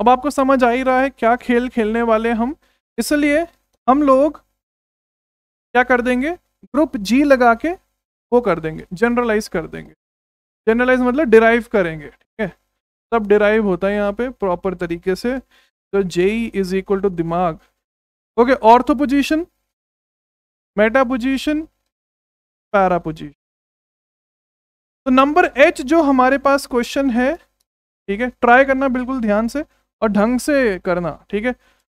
अब आपको समझ आ ही रहा है क्या खेल खेलने वाले हम इसलिए हम लोग क्या कर देंगे ग्रुप जी लगा के वो कर देंगे जनरलाइज कर देंगे जनरलाइज मतलब डिराइव करेंगे ठीक है सब डिराइव होता है यहाँ पे प्रॉपर तरीके से तो जेई इज इक्वल टू दिमाग okay ortho position meta position para position तो नंबर एच जो हमारे पास क्वेश्चन है ठीक है ट्राई करना बिल्कुल ध्यान से और ढंग से करना ठीक है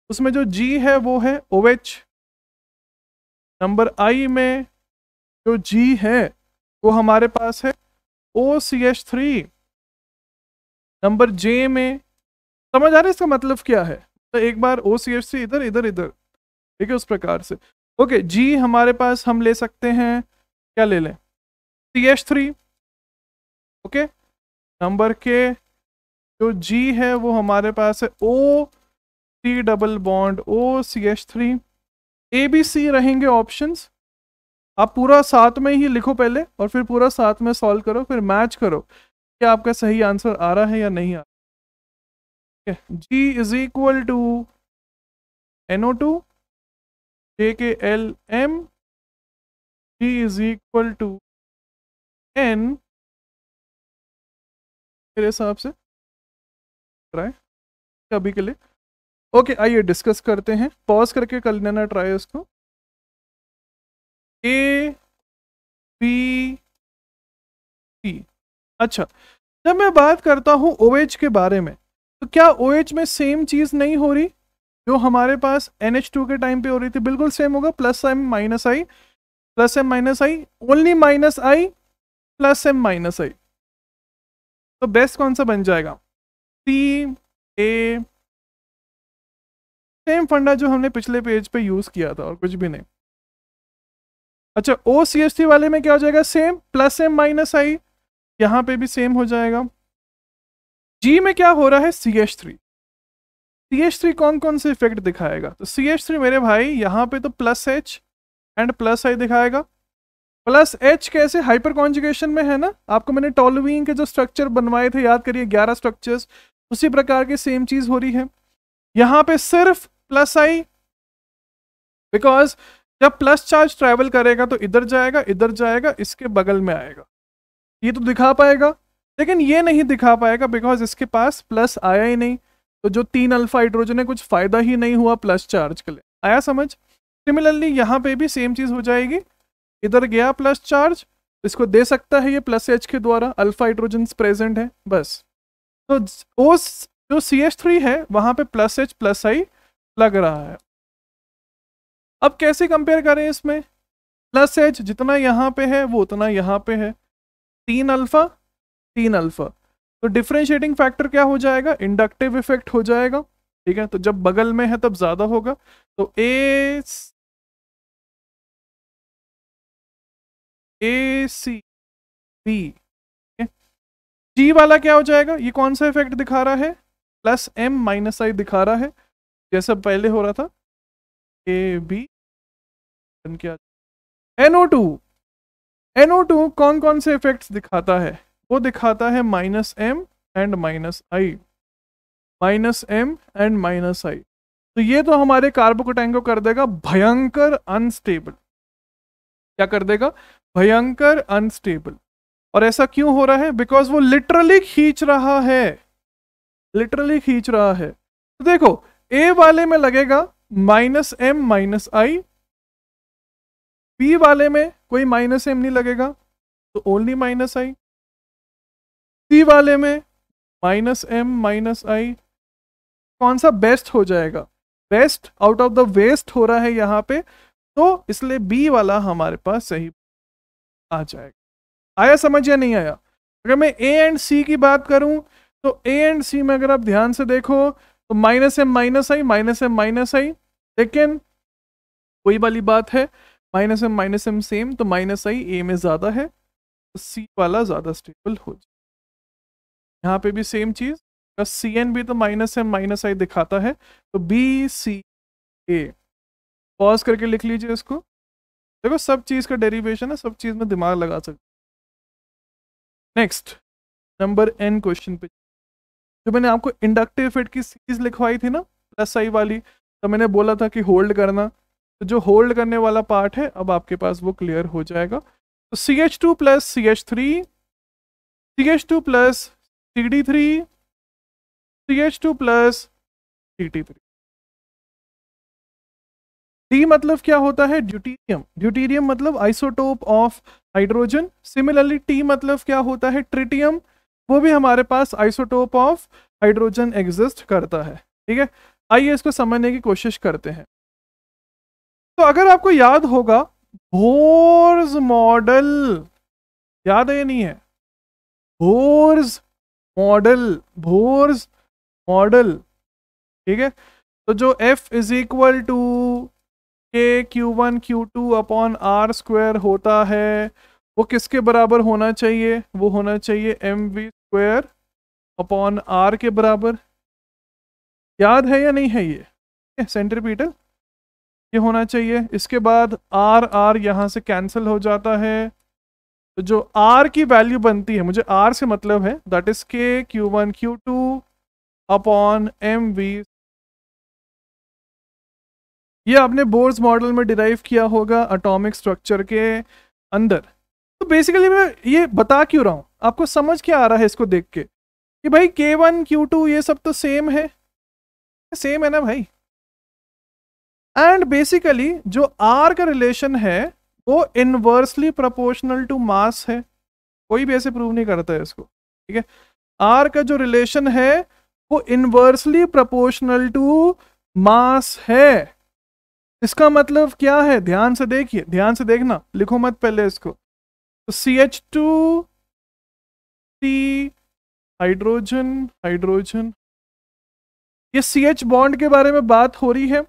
उसमें जो जी है वो है ओ एच नंबर आई में जो जी है वो हमारे पास है O C H three number J में समझ आ रहा है इसका मतलब क्या है तो एक बार ओ सी एच थ्री इधर इधर इधर ठीक है उस प्रकार से ओके जी हमारे पास हम ले सकते हैं क्या ले लें C H three okay number K जो जी है वो हमारे पास है O C double bond O C H three A B C रहेंगे ऑप्शंस आप पूरा साथ में ही लिखो पहले और फिर पूरा साथ में सॉल्व करो फिर मैच करो कि आपका सही आंसर आ रहा है या नहीं आ रहा G is equal to N O two J K L M G is equal to N मेरे हिसाब से रहा अभी के लिए ओके आइए डिस्कस करते हैं पॉज करके कर लेना ट्राई उसको ए पी टी अच्छा जब मैं बात करता हूँ ओ OH के बारे में तो क्या ओ OH में सेम चीज़ नहीं हो रही जो हमारे पास एन एच टू के टाइम पे हो रही थी बिल्कुल सेम होगा plus M minus I plus M minus I only minus I plus M minus I तो बेस्ट कौन सा बन जाएगा सी ए सेम फंडा जो हमने पिछले पेज पे यूज़ किया था और कुछ भी नहीं अच्छा ओ सी एस टी वाले में क्या हो जाएगा same plus M minus I यहाँ पे भी सेम हो जाएगा जी में क्या हो रहा है C H three C H three कौन कौन से इफेक्ट दिखाएगा तो सी एच थ्री मेरे भाई यहाँ पे तो plus H and plus I दिखाएगा प्लस एच कैसे हाइपर कॉन्जुगेशन में है ना आपको मैंने टॉलवीन के जो स्ट्रक्चर बनवाए थे याद करिए ग्यारह स्ट्रक्चर्स उसी प्रकार की सेम चीज़ हो रही है यहाँ पे सिर्फ प्लस आई बिकॉज जब प्लस चार्ज ट्रैवल करेगा तो इधर जाएगा इधर जाएगा इसके बगल में आएगा ये तो दिखा पाएगा लेकिन ये नहीं दिखा पाएगा बिकॉज इसके पास प्लस आया ही नहीं तो जो तीन अल्फा हाइड्रोजन है कुछ फ़ायदा ही नहीं हुआ प्लस चार्ज के लिए आया समझ सिमिलरली यहाँ पे भी सेम चीज़ हो जाएगी इधर गया प्लस चार्ज इसको दे सकता है ये प्लस एच के द्वारा अल्फा हाइड्रोजन प्रेजेंट है बस तो उस जो सी एच थ्री है वहां पे प्लस एच प्लस आई लग रहा है अब कैसे कंपेयर करें इसमें प्लस एच जितना यहाँ पे है वो उतना यहाँ पे है तीन अल्फ़ा तीन अल्फ़ा तो डिफ्रेंशिएटिंग फैक्टर क्या हो जाएगा इंडक्टिव इफेक्ट हो जाएगा ठीक है तो जब बगल में है तब ज़्यादा होगा तो ए ए सी बी जी वाला क्या हो जाएगा ये कौन सा इफेक्ट दिखा रहा है प्लस एम माइनस आई दिखा रहा है जैसा पहले हो रहा था ए बी क्या एनओ टू एनओ टू कौन कौन से इफेक्ट्स दिखाता है वो दिखाता है minus M and minus I minus M and minus I तो ये तो हमारे कार्बोकोटैन को कर देगा भयंकर अनस्टेबल क्या कर देगा भयंकर अनस्टेबल और ऐसा क्यों हो रहा है बिकॉज वो लिटरली खींच रहा है लिटरली खींच रहा है तो देखो ए वाले में लगेगा minus M minus I B वाले में कोई माइनस एम नहीं लगेगा तो ओनली माइनस आई सी वाले में माइनस एम माइनस आई कौन सा बेस्ट हो जाएगा best out of the waste हो रहा है यहाँ पे तो इसलिए बी वाला हमारे पास सही आ जाएगा आया समझ या नहीं आया अगर मैं ए एंड सी की बात करूं तो ए एंड सी में अगर आप ध्यान से देखो तो minus M minus I minus M minus I लेकिन वही वाली बात है minus M minus M same तो माइनस आई ए में ज़्यादा है तो सी वाला ज़्यादा स्टेबल हो जाए यहाँ पे भी सेम चीज़ सी एन भी तो माइनस एम माइनस आई दिखाता है तो बी सी ए पॉज करके लिख लीजिए इसको देखो सब चीज़ का डेरिवेशन है सब चीज़ में दिमाग लगा सकते नेक्स्ट नंबर एन क्वेश्चन पे जो मैंने आपको इंडक्टिव फिट की सीरीज लिखवाई थी ना प्लस आई वाली तो मैंने बोला था कि होल्ड करना तो जो होल्ड करने वाला पार्ट है अब आपके पास वो क्लियर हो जाएगा तो C H two plus C H three C H two plus C D three C H two plus C T three D मतलब क्या होता है ड्यूटीरियम ड्यूटीरियम मतलब isotope of hydrogen similarly T मतलब क्या होता है ट्रिटियम वो भी हमारे पास आइसोटोप ऑफ हाइड्रोजन एग्जिस्ट करता है ठीक है आइए इसको समझने की कोशिश करते हैं तो अगर आपको याद होगा बोर्स मॉडल याद है नहीं है बोर्स मॉडल बोर्स मॉडल ठीक है तो जो F is equal to K Q one Q two upon R square होता है वो किसके बराबर होना चाहिए वो होना चाहिए M V square upon R के बराबर याद है या नहीं है ये सेंट्रीपीटल ये होना चाहिए इसके बाद आर आर यहाँ से कैंसिल हो जाता है तो जो आर की वैल्यू बनती है मुझे आर से मतलब है that is K Q one Q two upon M V ये आपने बोर्स मॉडल में डिराइव किया होगा अटोमिक स्ट्रक्चर के अंदर तो बेसिकली मैं ये बता क्यों रहा हूँ आपको समझ क्या आ रहा है इसको देख के कि भाई के वन क्यू टू ये सब तो सेम है सेम है ना भाई एंड बेसिकली जो आर का रिलेशन है वो इनवर्सली प्रोपोर्शनल टू मास है कोई भी ऐसे प्रूव नहीं करता है इसको ठीक है आर का जो रिलेशन है वो इनवर्सली प्रोपोर्शनल टू मास है इसका मतलब क्या है ध्यान से देखिए ध्यान से देखना लिखो मत पहले इसको तो C H two C hydrogen hydrogen ये सी एच बॉन्ड के बारे में बात हो रही है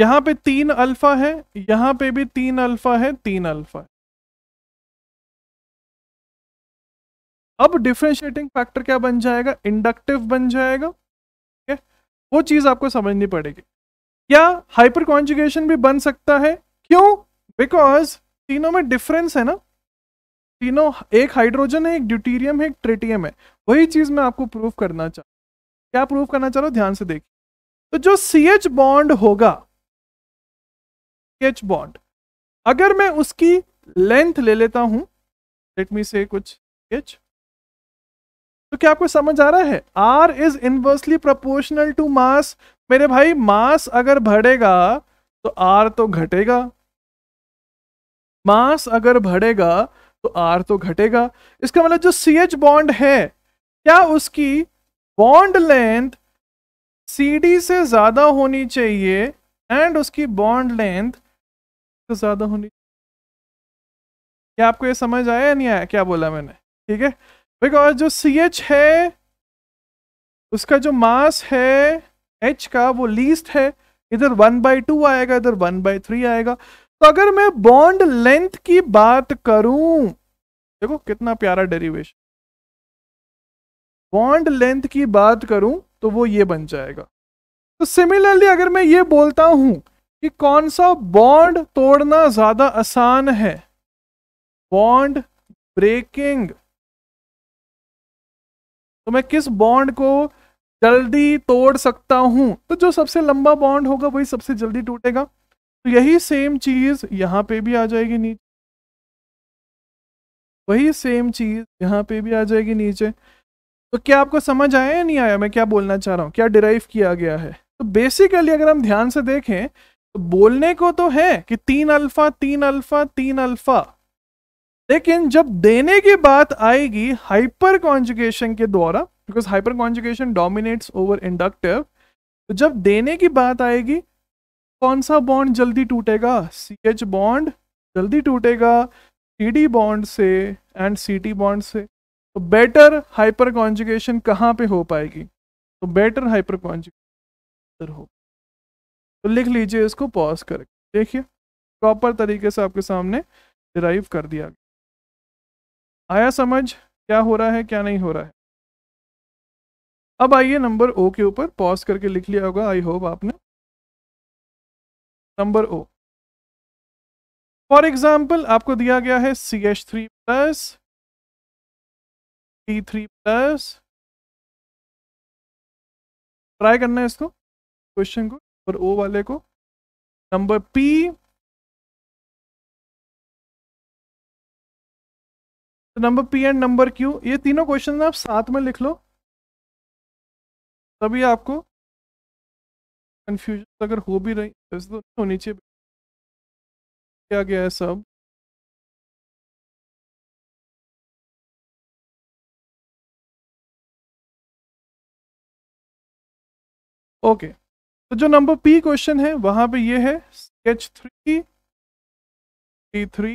यहां पे तीन अल्फा है यहां पे भी तीन अल्फा है तीन अल्फा है अब डिफ्रेंशिएटिंग फैक्टर क्या बन जाएगा इंडक्टिव बन जाएगा ठीक है वो चीज़ आपको समझनी पड़ेगी या हाइपर कॉन्जुगेशन भी बन सकता है क्यों बिकॉज तीनों में डिफरेंस है ना तीनों एक हाइड्रोजन है एक ड्यूटीरियम है एक ट्रिटियम है वही चीज मैं आपको प्रूफ करना चाह क्या प्रूफ करना चाह रहा हूं ध्यान से देखिए तो जो सी एच बॉन्ड होगा एच बॉन्ड अगर मैं उसकी लेंथ ले लेता हूं लेट मी से कुछ एच तो क्या आपको समझ आ रहा है R is inversely proportional to mass मेरे भाई मास अगर बढ़ेगा तो आर तो घटेगा मास अगर बढ़ेगा तो आर तो घटेगा इसका मतलब जो सी एच बॉन्ड है क्या उसकी बॉन्ड लेंथ सी डी से ज़्यादा होनी चाहिए एंड उसकी बॉन्ड लेंथ से ज़्यादा होनी क्या आपको ये समझ आया या नहीं आया क्या बोला मैंने ठीक है बिकॉज जो सी एच है उसका जो मास है एच का वो लीस्ट है इधर वन बाई टू आएगा इधर वन बाई थ्री आएगा तो अगर मैं बॉन्ड लेंथ की बात करूं देखो कितना प्यारा डेरिवेशन बॉन्ड लेंथ की बात करूं तो वो ये बन जाएगा तो सिमिलरली अगर मैं ये बोलता हूं कि कौन सा बॉन्ड तोड़ना ज्यादा आसान है बॉन्ड ब्रेकिंग तो मैं किस बॉन्ड को जल्दी तोड़ सकता हूं तो जो सबसे लंबा बॉन्ड होगा वही सबसे जल्दी टूटेगा तो यही सेम चीज़ यहाँ पे भी आ जाएगी नीचे वही सेम चीज़ यहाँ पे भी आ जाएगी नीचे तो क्या आपको समझ आया या नहीं आया मैं क्या बोलना चाह रहा हूँ क्या डिराइव किया गया है तो बेसिकली अगर हम ध्यान से देखें तो बोलने को तो है कि तीन अल्फा तीन अल्फा तीन अल्फा लेकिन जब देने की बात आएगी हाइपर कॉन्जुकेशन के द्वारा because hyperconjugation dominates over inductive तो जब देने की बात आएगी कौन सा बॉन्ड जल्दी टूटेगा सी एच बॉन्ड जल्दी टूटेगा सी डी बॉन्ड से एंड सी टी बॉन्ड से तो बेटर हाइपर कॉन्जुगेशन कहाँ पे हो पाएगी तो बेटर हाइपर कॉन्जुगेशन हो तो लिख लीजिए इसको पॉज करके देखिए प्रॉपर तरीके से आपके सामने डिराइव कर दिया गया आया समझ क्या हो रहा है क्या नहीं हो रहा है अब आइए नंबर ओ के ऊपर पॉज करके लिख लिया होगा आई होप आपने नंबर ओ फॉर एग्जाम्पल आपको दिया गया है C H three plus T three plus try करना है इसको क्वेश्चन को नंबर ओ वाले को नंबर पी तो number P and number Q ये तीनों क्वेश्चन आप साथ में लिख लो तभी आपको कन्फ्यूजन तो अगर हो भी रही तो नहीं होनी चाहिए क्या गया है सब ओके okay. तो जो नंबर पी क्वेश्चन है वहां पे ये है स्केच थ्री टी थ्री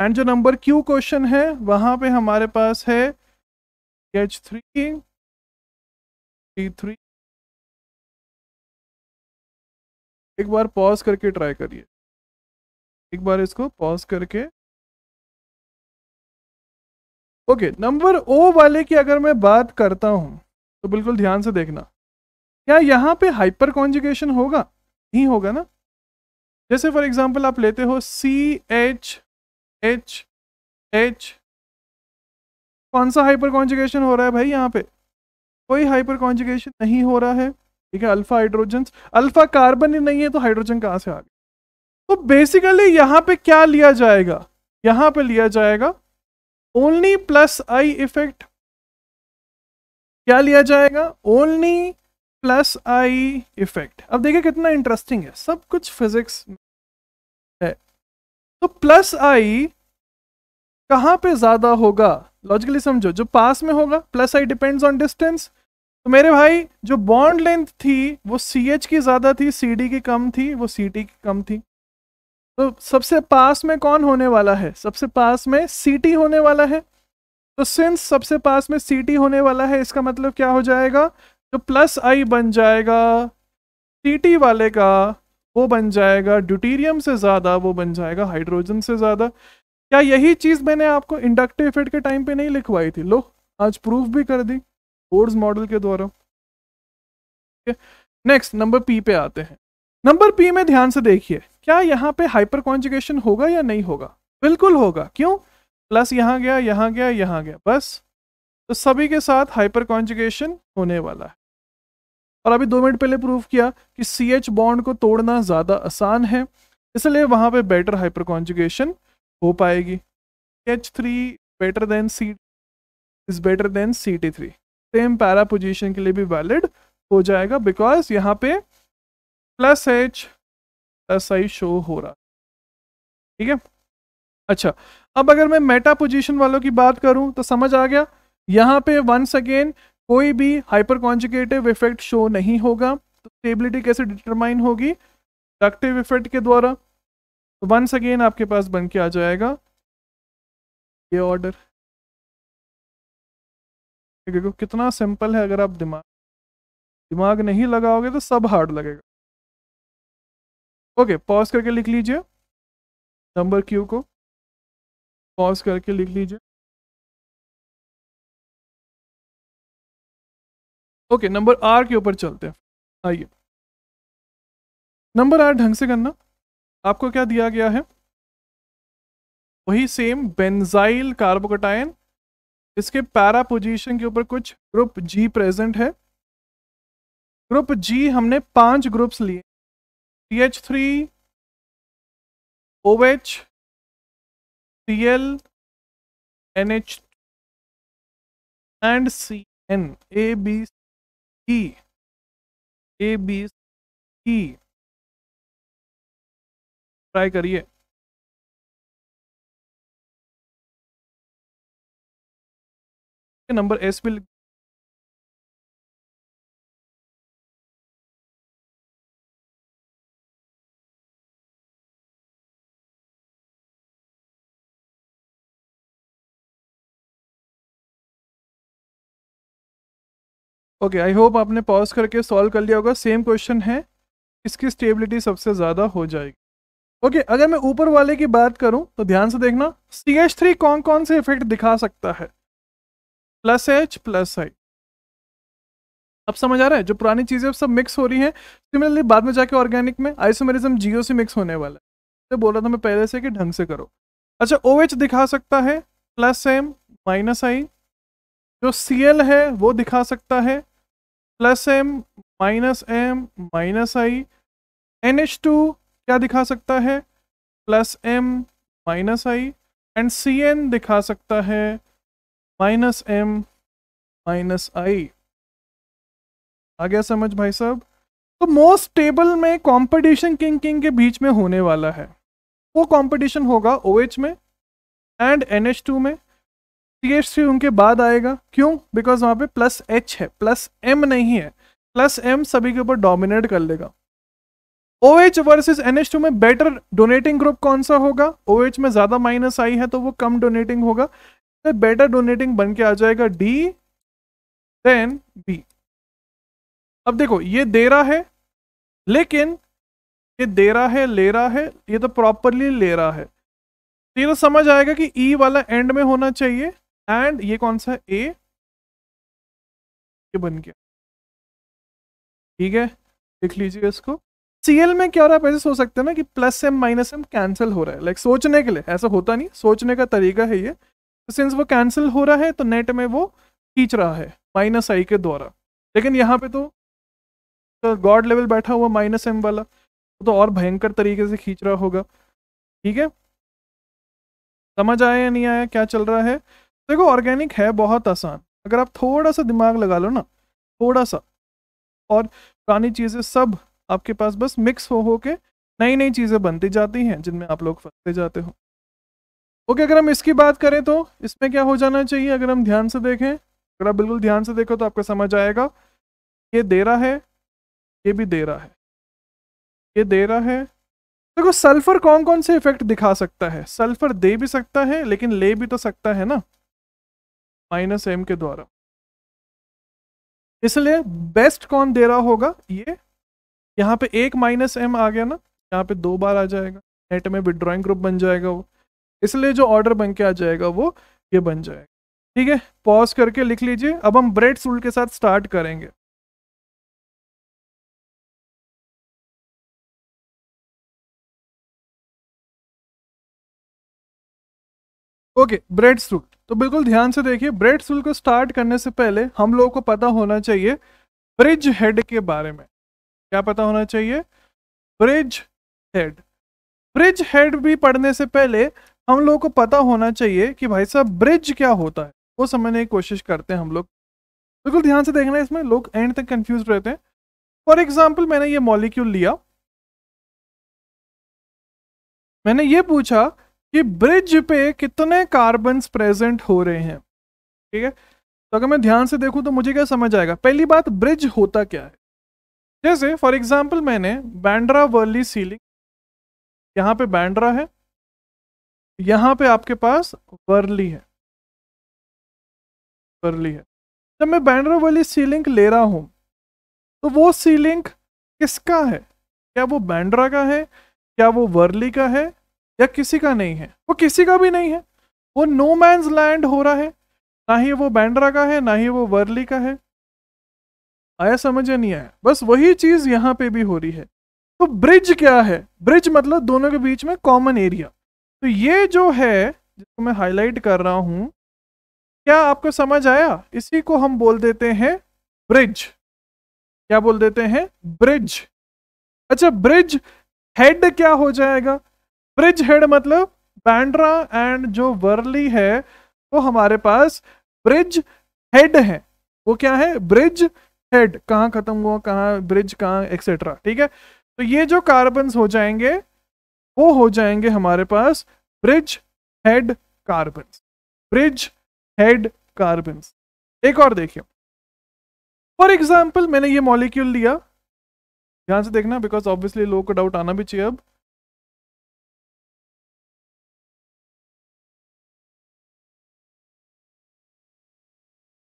एंड जो नंबर क्यू क्वेश्चन है वहां पे हमारे पास है स्केच थ्री टी थ्री एक बार पॉज करके ट्राई करिए एक बार इसको पॉज करके ओके नंबर ओ वाले की अगर मैं बात करता हूं तो बिल्कुल ध्यान से देखना क्या यहां पे हाइपर कॉन्जुगेशन होगा नहीं होगा ना जैसे फॉर एग्जांपल आप लेते हो सी एच एच एच कौन सा हाइपर कॉन्जुगेशन हो रहा है भाई यहाँ पे कोई हाइपर कॉन्जुगेशन नहीं हो रहा है ठीक है अल्फा हाइड्रोजन अल्फा कार्बन ही नहीं है तो हाइड्रोजन कहां से आ गया तो बेसिकली यहां पे क्या लिया जाएगा यहां पे लिया जाएगा ओनली प्लस आई इफेक्ट क्या लिया जाएगा ओनली प्लस आई इफेक्ट अब देखिए कितना इंटरेस्टिंग है सब कुछ फिजिक्स है तो प्लस आई कहां पे ज्यादा होगा लॉजिकली समझो जो पास में होगा plus I depends on distance तो मेरे भाई जो बॉन्ड लेंथ थी वो सी एच की ज़्यादा थी सी डी की कम थी वो सी टी की कम थी तो सबसे पास में कौन होने वाला है सबसे पास में सी टी होने वाला है तो सिंस सबसे पास में सी टी होने वाला है इसका मतलब क्या हो जाएगा जो प्लस आई बन जाएगा सी टी वाले का वो बन जाएगा ड्यूटीरियम से ज़्यादा वो बन जाएगा हाइड्रोजन से ज़्यादा क्या यही चीज़ मैंने आपको इंडक्टिव इफेक्ट के टाइम पे नहीं लिखवाई थी लो आज प्रूफ भी कर दी बोर्ड मॉडल के द्वारा नेक्स्ट नंबर पी पे आते हैं नंबर पी में ध्यान से देखिए क्या यहाँ पे हाइपर कॉन्जुगेशन होगा या नहीं होगा बिल्कुल होगा क्यों प्लस यहाँ गया यहाँ गया यहाँ गया बस तो सभी के साथ हाइपर कॉन्जुगेशन होने वाला है और अभी दो मिनट पहले प्रूव किया कि सी एच बॉन्ड को तोड़ना ज़्यादा आसान है इसलिए वहां पे बेटर हाइपर कॉन्जुगेशन हो पाएगी H three better than C is better than C T three same para position के लिए भी वैलिड हो जाएगा बिकॉज यहाँ पे plus H plus I show हो रहा ठीक है अच्छा अब अगर मैं मेटा पोजिशन वालों की बात करूं तो समझ आ गया यहाँ पे वंस अगेन कोई भी हाइपर कॉन्जिकेटिव इफेक्ट शो नहीं होगा तो स्टेबिलिटी कैसे डिटरमाइन होगी डक्टिव इफेक्ट के द्वारा तो वंस अगेन आपके पास बन के आ जाएगा ये ऑर्डर देखो कितना सिंपल है अगर आप दिमाग दिमाग नहीं लगाओगे तो सब हार्ड लगेगा ओके पॉज करके लिख लीजिए नंबर क्यू को पॉज करके लिख लीजिए ओके नंबर आर के ऊपर चलते हैं आइए नंबर आर ढंग से करना आपको क्या दिया गया है वही सेम बेंजाइल कार्बोकटाइन इसके पैरा पोजीशन के ऊपर कुछ ग्रुप जी प्रेजेंट है ग्रुप जी हमने पांच ग्रुप्स लिए T H three O H C L N H and C N A B C A B C try करिए number S will okay I hope आपने pause करके solve कर लिया होगा सेम क्वेश्चन है इसकी स्टेबिलिटी सबसे ज़्यादा हो जाएगी ओके okay, अगर मैं ऊपर वाले की बात करूं तो ध्यान से देखना सी एच थ्री कौन कौन से इफेक्ट दिखा सकता है प्लस एच प्लस आई अब समझ आ रहा है जो पुरानी चीज़ें सब मिक्स हो रही हैं सिमिलरली बाद में जाके ऑर्गेनिक में आइसोमेरिज्म जियो से मिक्स होने वाला है तो बोल रहा था मैं पहले से कि ढंग से करो अच्छा ओ OH दिखा सकता है प्लस एम माइनस आई जो सी एल है वो दिखा सकता है plus M minus M minus I N H two क्या दिखा सकता है plus M minus I and C N दिखा सकता है माइनस एम माइनस आई आ गया समझ भाई साहब तो मोस्ट टेबल में कंपटीशन किंग किंग के बीच में होने वाला है वो कंपटीशन होगा ओ OH में एंड एन एच टू में सी एच थ्री उनके बाद आएगा क्यों बिकॉज वहाँ पे प्लस एच है प्लस एम नहीं है प्लस एम सभी के ऊपर डोमिनेट कर लेगा O H versus N H two में बेटर डोनेटिंग ग्रुप कौन सा होगा ओ OH एच में ज़्यादा माइनस आई है तो वो कम डोनेटिंग होगा बेटर डोनेटिंग बन के आ जाएगा डी देन बी अब देखो ये दे रहा है लेकिन ये दे रहा है ले रहा है ये तो प्रॉपरली ले रहा है तो ये तो समझ आएगा कि ई e वाला एंड में होना चाहिए एंड ये कौन सा ए ये बन गया ठीक है देख लीजिए इसको सी एल में क्या हो रहा है ऐसे सोच सकते हैं ना कि plus M minus M cancel हो रहा है लाइक सोचने के लिए ऐसा होता नहीं सोचने का तरीका है ये सिंस तो वो कैंसिल हो रहा है तो नेट में वो खींच रहा है माइनस आई के द्वारा लेकिन यहाँ पे तो गॉड तो लेवल बैठा हुआ माइनस एम वाला वो तो और भयंकर तरीके से खींच रहा होगा ठीक है समझ आया या नहीं आया क्या चल रहा है देखो ऑर्गेनिक है बहुत आसान अगर आप थोड़ा सा दिमाग लगा लो ना थोड़ा सा और पुरानी चीज़ें सब आपके पास बस मिक्स हो हो के नई नई चीज़ें बनती जाती हैं जिनमें आप लोग फंसते जाते हो ओके अगर हम इसकी बात करें तो इसमें क्या हो जाना चाहिए अगर हम ध्यान से देखें अगर आप बिल्कुल ध्यान से देखो तो आपको समझ आएगा ये दे रहा है ये भी दे रहा है ये दे रहा है देखो तो सल्फर कौन कौन से इफेक्ट दिखा सकता है सल्फर दे भी सकता है लेकिन ले भी तो सकता है ना माइनस एम के द्वारा इसलिए बेस्ट कौन दे रहा होगा ये यहाँ पे एक माइनस एम आ गया ना यहाँ पे दो बार आ जाएगा नेट में विड्रॉइंग ग्रुप बन जाएगा वो इसलिए जो ऑर्डर बन के आ जाएगा वो ये बन जाएगा ठीक है पॉज करके लिख लीजिए अब हम ब्रेड सूल के साथ स्टार्ट करेंगे ओके ब्रेड सूल तो बिल्कुल ध्यान से देखिए ब्रेड सूल को स्टार्ट करने से पहले हम लोगों को पता होना चाहिए ब्रिज हेड के बारे में क्या पता होना चाहिए ब्रिज हेड ब्रिज हेड भी पढ़ने से पहले हम लोगों को पता होना चाहिए कि भाई साहब ब्रिज क्या होता है वो समझने की कोशिश करते हैं हम लोग बिल्कुल ध्यान से देखना है इसमें लोग एंड तक कंफ्यूज रहते हैं फॉर एग्जाम्पल मैंने ये मॉलिक्यूल लिया मैंने ये पूछा कि ब्रिज पे कितने कार्बन्स प्रेजेंट हो रहे हैं ठीक है तो अगर मैं ध्यान से देखूं तो मुझे क्या समझ आएगा पहली बात ब्रिज होता क्या है जैसे फॉर एग्जाम्पल मैंने बैंड्रा वर्ली सीलिंग यहाँ पे बैंड्रा है यहां पे आपके पास वर्ली है वर्ली है जब मैं बैंड्रा वाली सीलिंग ले रहा हूं तो वो सीलिंग किसका है क्या वो बैंड्रा का है क्या वो वर्ली का है या किसी का नहीं है वो किसी का भी नहीं है वो नो मैंस लैंड हो रहा है ना ही वो बैंड्रा का है ना ही वो वर्ली का है आया समझ नहीं आया बस वही चीज़ यहां पे भी हो रही है तो ब्रिज क्या है ब्रिज मतलब दोनों के बीच में कॉमन एरिया तो ये जो है जिसको मैं हाईलाइट कर रहा हूं क्या आपको समझ आया इसी को हम बोल देते हैं ब्रिज क्या बोल देते हैं ब्रिज अच्छा ब्रिज हेड क्या हो जाएगा ब्रिज हेड मतलब बैंड्रा एंड जो वर्ली है वो हमारे पास ब्रिज हेड है वो क्या है ब्रिज हेड कहाँ खत्म हुआ कहाँ ब्रिज कहाँ एक्सेट्रा ठीक है तो ये जो कार्बन हो जाएंगे वो हो जाएंगे हमारे पास bridge head carbon bridge head carbon एक और देखिए फॉर एग्जाम्पल मैंने ये मॉलिक्यूल लिया ध्यान से देखना बिकॉज ऑब्वियसली लोगों को डाउट आना भी चाहिए अब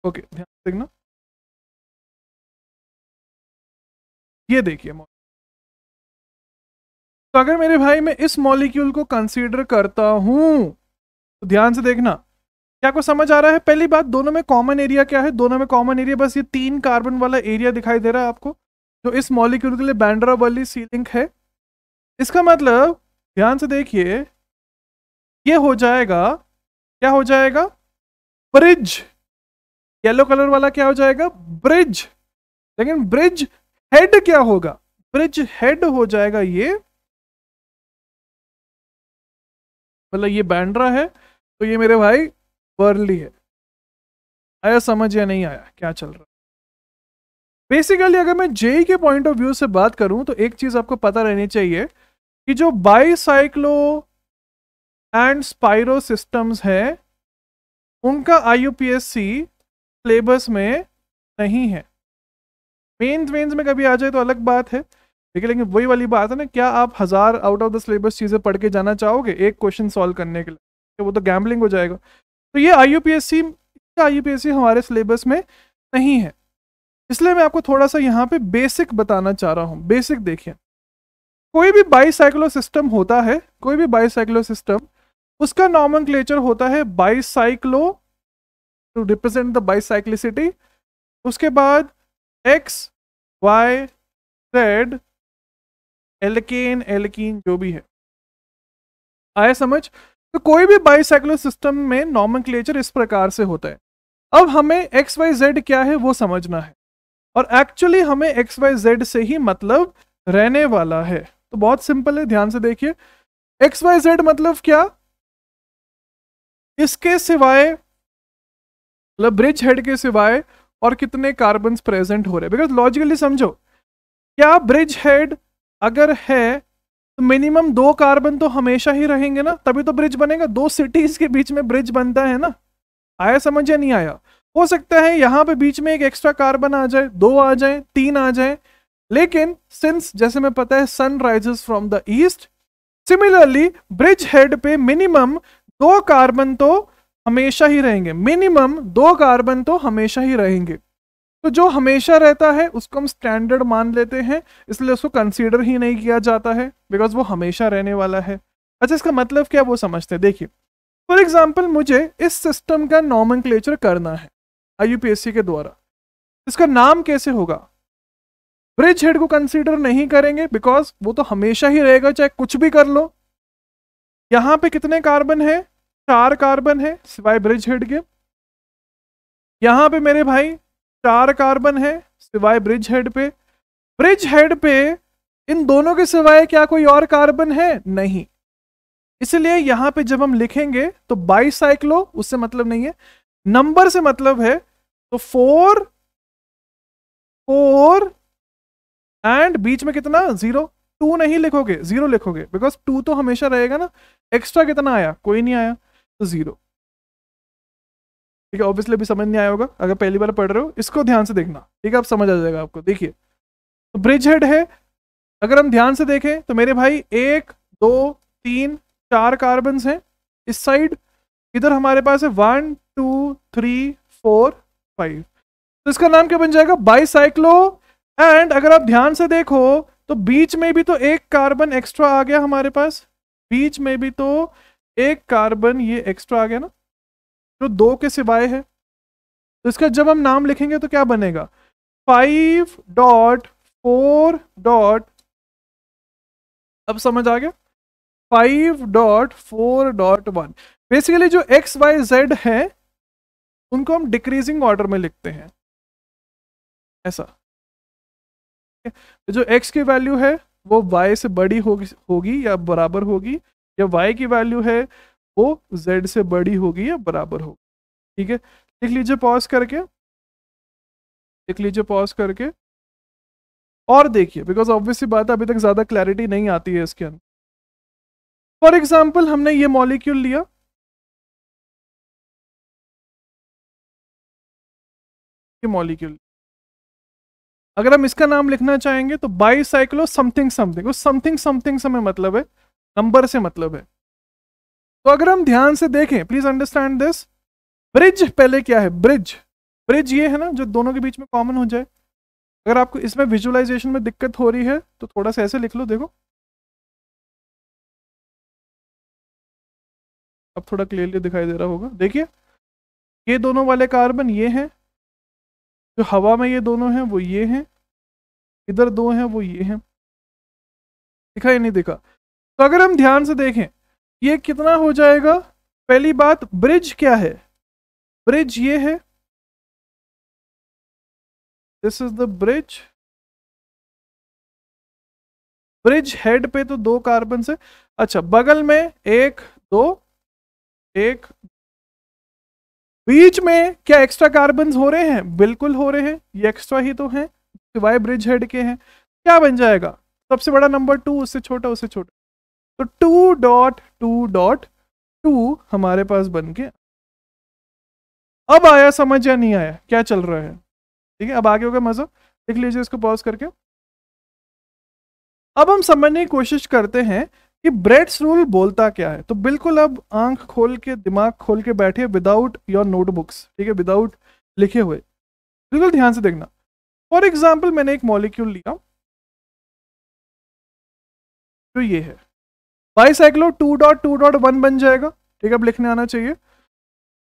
ओके ध्यान से देखना ये देखिए तो अगर मेरे भाई मैं इस मॉलिक्यूल को कंसीडर करता हूं तो ध्यान से देखना क्या कोई समझ आ रहा है पहली बात दोनों में कॉमन एरिया क्या है दोनों में कॉमन एरिया बस ये तीन कार्बन वाला एरिया दिखाई दे रहा है आपको जो इस मॉलिक्यूल के लिए बैंड्रा वाली सीलिंग है इसका मतलब ध्यान से देखिए ये हो जाएगा क्या हो जाएगा ब्रिज येलो कलर वाला क्या हो जाएगा ब्रिज लेकिन ब्रिज हेड क्या होगा ब्रिज हेड हो जाएगा ये मतलब ये बैंड्रा है तो ये मेरे भाई बर्ली है आया समझ या नहीं आया क्या चल रहा बेसिकली अगर मैं जे के पॉइंट ऑफ व्यू से बात करूं तो एक चीज आपको पता रहनी चाहिए कि जो बाईसाइक्लो एंड स्पाइरो सिस्टम्स है उनका आईयूपीएससी सिलेबस में नहीं है मेन्स मेन्स में कभी आ जाए तो अलग बात है ठीक है लेकिन वही वाली बात है ना क्या आप हज़ार आउट ऑफ द सिलेबस चीज़ें पढ़ के जाना चाहोगे एक क्वेश्चन सॉल्व करने के लिए वो तो गैम्बलिंग हो जाएगा तो ये I U P S C I U P S C हमारे सिलेबस में नहीं है इसलिए मैं आपको थोड़ा सा यहाँ पे बेसिक बताना चाह रहा हूँ बेसिक देखिए कोई भी बाईसाइक्लो सिस्टम होता है कोई भी बाईसाइक्लो सिस्टम उसका क्लेचर होता है bicyclo to represent the bicyclicity उसके बाद X Y Z alkane alkene जो भी है आया समझ तो कोई भी बाइसाइक्लो सिस्टम में नॉर्मल इस प्रकार से होता है अब हमें एक्स वाई जेड क्या है वो समझना है और एक्चुअली हमें एक्स वाई जेड से ही मतलब रहने वाला है तो बहुत सिंपल है ध्यान से देखिए एक्स वाई जेड मतलब क्या इसके सिवाय मतलब ब्रिज हेड के सिवाय और कितने कार्बन प्रेजेंट हो रहे हैं बिकॉज लॉजिकली समझो क्या ब्रिज हेड अगर है तो मिनिमम दो कार्बन तो हमेशा ही रहेंगे ना तभी तो ब्रिज बनेगा दो सिटीज के बीच में ब्रिज बनता है ना आया समझ या नहीं आया हो सकता है यहाँ पे बीच में एक एक्स्ट्रा कार्बन आ जाए दो आ जाए तीन आ जाए लेकिन सिंस जैसे मैं पता है sun rises from the east similarly bridge head पे मिनिमम दो कार्बन तो हमेशा ही रहेंगे मिनिमम दो कार्बन तो हमेशा ही रहेंगे तो जो हमेशा रहता है उसको हम स्टैंडर्ड मान लेते हैं इसलिए उसको कंसीडर ही नहीं किया जाता है बिकॉज वो हमेशा रहने वाला है अच्छा इसका मतलब क्या वो समझते हैं देखिए फॉर एग्जाम्पल मुझे इस सिस्टम का नॉमन करना है आई के द्वारा इसका नाम कैसे होगा ब्रिज हेड को कंसीडर नहीं करेंगे बिकॉज वो तो हमेशा ही रहेगा चाहे कुछ भी कर लो यहाँ पे कितने कार्बन है चार कार्बन है सिवाय ब्रिज हेड के यहाँ पे मेरे भाई चार कार्बन है सिवाय ब्रिज हेड पे ब्रिज हेड पे इन दोनों के सिवाय क्या कोई और कार्बन है नहीं इसलिए यहां पे जब हम लिखेंगे तो बाईसाइक्लो उससे मतलब नहीं है नंबर से मतलब है तो फोर फोर एंड बीच में कितना जीरो टू नहीं लिखोगे जीरो लिखोगे बिकॉज टू तो हमेशा रहेगा ना एक्स्ट्रा कितना आया कोई नहीं आया तो जीरो ठीक है ऑब्वियसली अभी समझ नहीं आया होगा अगर पहली बार पढ़ रहे हो इसको ध्यान से देखना ठीक है आप समझ आ जाएगा आपको देखिए तो ब्रिज हेड है अगर हम ध्यान से देखें तो मेरे भाई एक दो तीन चार कार्बन हैं इस साइड इधर हमारे पास है one two three four five तो इसका नाम क्या बन जाएगा बाईसाइक्लो एंड अगर आप ध्यान से देखो तो बीच में भी तो एक कार्बन एक्स्ट्रा आ गया हमारे पास बीच में भी तो एक कार्बन ये एक्स्ट्रा आ गया ना जो दो के सिवाय है तो इसका जब हम नाम लिखेंगे तो क्या बनेगा फाइव डॉट फोर डॉट अब समझ आ गया five dot four dot one basically जो एक्स वाई जेड है उनको हम डिक्रीजिंग ऑर्डर में लिखते हैं ऐसा जो एक्स की वैल्यू है वो वाई से बड़ी होगी होगी या बराबर होगी या वाई की वैल्यू है वो z से बड़ी होगी या बराबर होगी ठीक है लिख लीजिए पॉज करके लिख लीजिए पॉज करके और देखिए बिकॉज ऑब्वियसली बात है अभी तक ज़्यादा क्लैरिटी नहीं आती है इसके अंदर फॉर एग्जाम्पल हमने ये मॉलिक्यूल लिया ये मॉलिक्यूल अगर हम इसका नाम लिखना चाहेंगे तो बाई साइक्लो समथिंग समथिंग उस समथिंग समथिंग से हमें मतलब है नंबर से मतलब है तो अगर हम ध्यान से देखें प्लीज अंडरस्टैंड दिस ब्रिज पहले क्या है ब्रिज ब्रिज ये है ना जो दोनों के बीच में कॉमन हो जाए अगर आपको इसमें विजुअलाइजेशन में दिक्कत हो रही है तो थोड़ा सा ऐसे लिख लो देखो अब थोड़ा क्लियरली दिखाई दे रहा होगा देखिए ये दोनों वाले कार्बन ये हैं जो हवा में ये दोनों हैं वो ये हैं इधर दो हैं वो ये हैं दिखा नहीं दिखा तो अगर हम ध्यान से देखें ये कितना हो जाएगा पहली बात ब्रिज क्या है ब्रिज ये है this is the bridge bridge head पे तो दो कार्बन से अच्छा बगल में एक दो एक बीच में क्या एक्स्ट्रा कार्बन हो रहे हैं बिल्कुल हो रहे हैं ये एक्स्ट्रा ही तो हैं सिवाय ब्रिज हेड के हैं क्या बन जाएगा सबसे बड़ा नंबर टू उससे छोटा उससे छोटा तो two dot two dot two हमारे पास बन के अब आया समझ या नहीं आया क्या चल रहा है ठीक है अब आगे होगा मजा लिख लीजिए इसको पॉज करके अब हम समझने की कोशिश करते हैं कि ब्रेड्स रूल बोलता क्या है तो बिल्कुल अब आंख खोल के दिमाग खोल के बैठे विदाउट योर नोटबुक्स ठीक है विदाउट लिखे हुए बिल्कुल ध्यान से देखना फॉर एग्जाम्पल मैंने एक मॉलिक्यूल लिया तो ये है bicyclo two dot two dot one बन जाएगा ठीक है अब लिखने आना चाहिए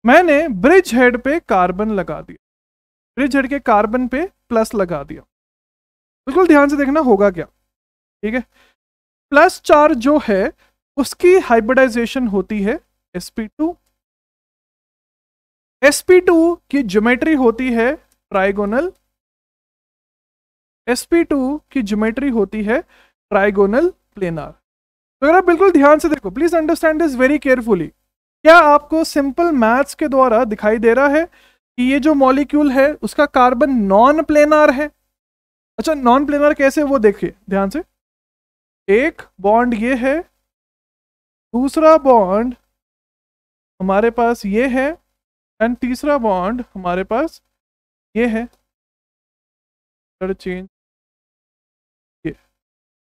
मैंने ब्रिज हेड पे कार्बन लगा दिया ब्रिज हेड के कार्बन पे प्लस लगा दिया बिल्कुल ध्यान से देखना होगा क्या ठीक है प्लस चार जो है उसकी हाइब्रिडाइजेशन होती है sp2 sp2 की ज्योमेट्री होती है ट्राइगोनल sp2 की ज्योमेट्री होती है ट्राइगोनल प्लेनार तो जरा बिल्कुल ध्यान से देखो please understand this very carefully क्या आपको सिंपल मैथ्स के द्वारा दिखाई दे रहा है कि ये जो मॉलिक्यूल है उसका कार्बन नॉन प्लेनार है अच्छा नॉन प्लेनार कैसे वो देखिए ध्यान से एक बॉन्ड ये है दूसरा बॉन्ड हमारे पास ये है एंड तीसरा बॉन्ड हमारे पास ये है चेंज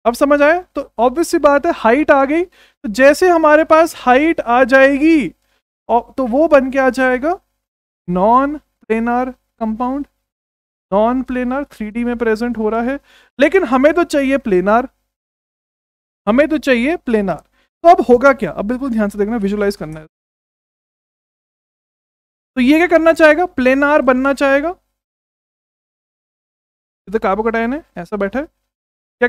अब समझ आया तो ऑब्वियस सी बात है हाइट आ गई तो जैसे हमारे पास हाइट आ जाएगी तो वो बन के आ जाएगा non planar compound non planar three में प्रेजेंट हो रहा है लेकिन हमें तो चाहिए प्लेनर हमें तो चाहिए प्लेनर तो अब होगा क्या अब बिल्कुल ध्यान से देखना विजुलाइज करना है तो ये क्या करना चाहेगा प्लेनर बनना चाहेगा तो कटाइन है ऐसा बैठा है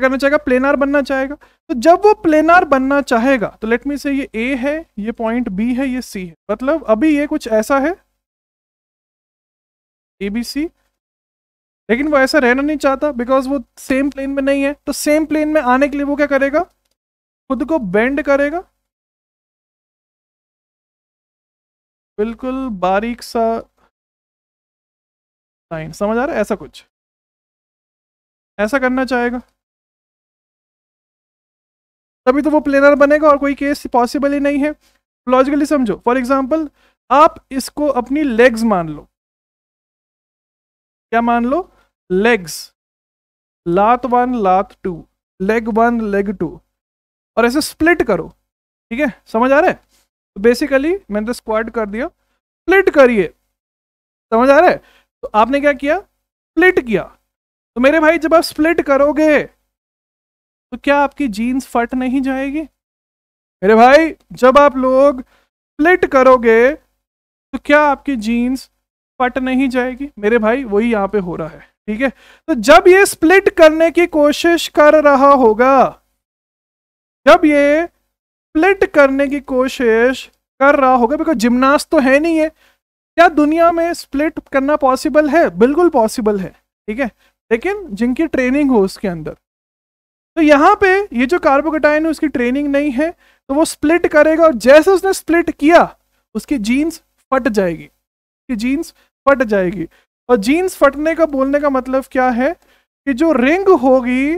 क्या करना चाहेगा प्लेनार बनना चाहेगा तो जब वो प्लेनार बनना चाहेगा तो लेट मी से ये ए है ये पॉइंट बी है ये सी है मतलब अभी ये कुछ ऐसा है ए बी सी लेकिन वो ऐसा रहना नहीं चाहता बिकॉज वो सेम प्लेन में नहीं है तो सेम प्लेन में आने के लिए वो क्या करेगा खुद को बेंड करेगा बिल्कुल बारीक सा लाइन समझ आ रहा है ऐसा कुछ ऐसा करना चाहेगा तभी तो वो प्लेनर बनेगा और कोई केस पॉसिबल ही नहीं है लॉजिकली समझो फॉर एग्जाम्पल आप इसको अपनी लेग्स मान लो क्या मान लो लेग्स लात वन लात two leg one leg two और ऐसे स्प्लिट करो ठीक है समझ आ रहा है तो बेसिकली मैंने तो स्क्वाड कर दिया स्प्लिट करिए समझ आ रहा है तो आपने क्या किया स्प्लिट किया तो मेरे भाई जब आप स्प्लिट करोगे तो क्या आपकी जीन्स फट नहीं जाएगी मेरे भाई जब आप लोग स्प्लिट करोगे तो क्या आपकी जीन्स फट नहीं जाएगी मेरे भाई वही यहाँ पे हो रहा है ठीक है तो जब ये स्प्लिट करने की कोशिश कर रहा होगा जब ये स्प्लिट करने की कोशिश कर रहा होगा बिकॉज जिमनास्ट तो है नहीं है क्या दुनिया में स्प्लिट करना पॉसिबल है बिल्कुल पॉसिबल है ठीक है लेकिन जिनकी ट्रेनिंग हो उसके अंदर तो यहाँ पे ये जो कार्बोकटाइन है उसकी ट्रेनिंग नहीं है तो वो स्प्लिट करेगा और जैसे उसने स्प्लिट किया उसकी जीन्स फट जाएगी उसकी जीन्स फट जाएगी और जीन्स फटने का बोलने का मतलब क्या है कि जो रिंग होगी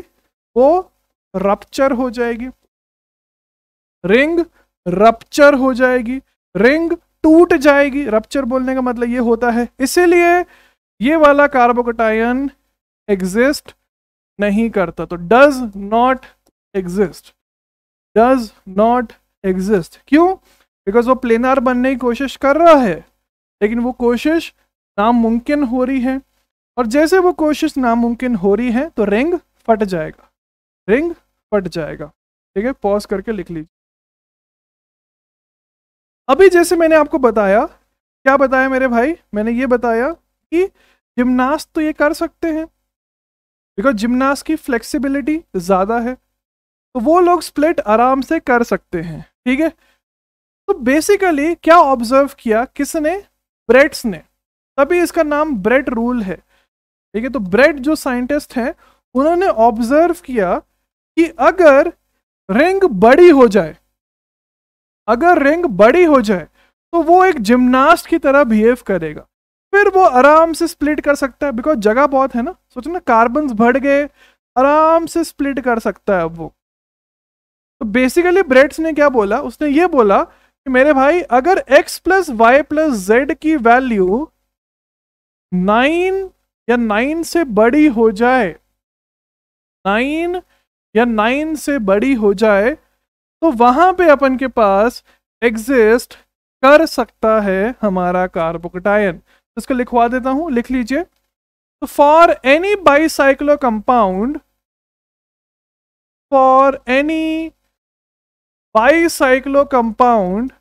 वो रप्चर हो जाएगी रिंग रप्चर हो जाएगी रिंग टूट जाएगी रप्चर बोलने का मतलब ये होता है इसीलिए ये वाला कार्बोकटायन एग्जिस्ट नहीं करता तो does not exist does not exist क्यों बिकॉज वो प्लेनार बनने की कोशिश कर रहा है लेकिन वो कोशिश नामुमकिन हो रही है और जैसे वो कोशिश नामुमकिन हो रही है तो रिंग फट जाएगा रिंग फट जाएगा ठीक है पॉज करके लिख लीजिए अभी जैसे मैंने आपको बताया क्या बताया मेरे भाई मैंने ये बताया कि जिमनास्ट तो ये कर सकते हैं बिकॉज जिमनास की फ्लेक्सिबिलिटी ज़्यादा है तो वो लोग स्प्लिट आराम से कर सकते हैं ठीक है तो बेसिकली क्या ऑब्जर्व किया किसने ब्रेड्स ने तभी इसका नाम ब्रेड रूल है ठीक है तो ब्रेड जो साइंटिस्ट हैं उन्होंने ऑब्जर्व किया कि अगर रिंग बड़ी हो जाए अगर रिंग बड़ी हो जाए तो वो एक जिमनास्ट की तरह बिहेव करेगा फिर वो आराम से स्प्लिट कर सकता है बिकॉज जगह बहुत है ना सोचो ना कार्बन बढ़ गए आराम से स्प्लिट कर सकता है अब वो तो बेसिकली ब्रेड्स ने क्या बोला उसने ये बोला कि मेरे भाई अगर x plus Y plus Z की वैल्यू नाइन या नाइन से बड़ी हो जाए नाइन या नाइन से बड़ी हो जाए तो वहां पे अपन के पास एग्जिस्ट कर सकता है हमारा कार्बोकटायन इसको लिखवा देता हूं लिख लीजिए तो for any bicyclo compound for any bicyclo compound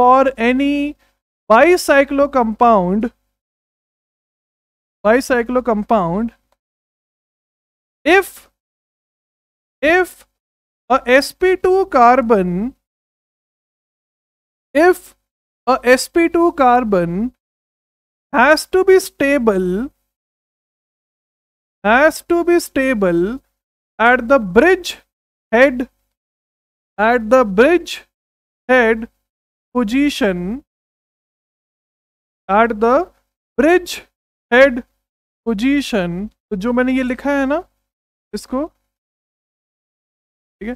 for any bicyclo compound bicyclo compound if if if two carbon if a S P two carbon has to be stable has to be stable at the bridge head at the bridge head position at the bridge head position तो जो मैंने ये लिखा है ना इसको ठीक है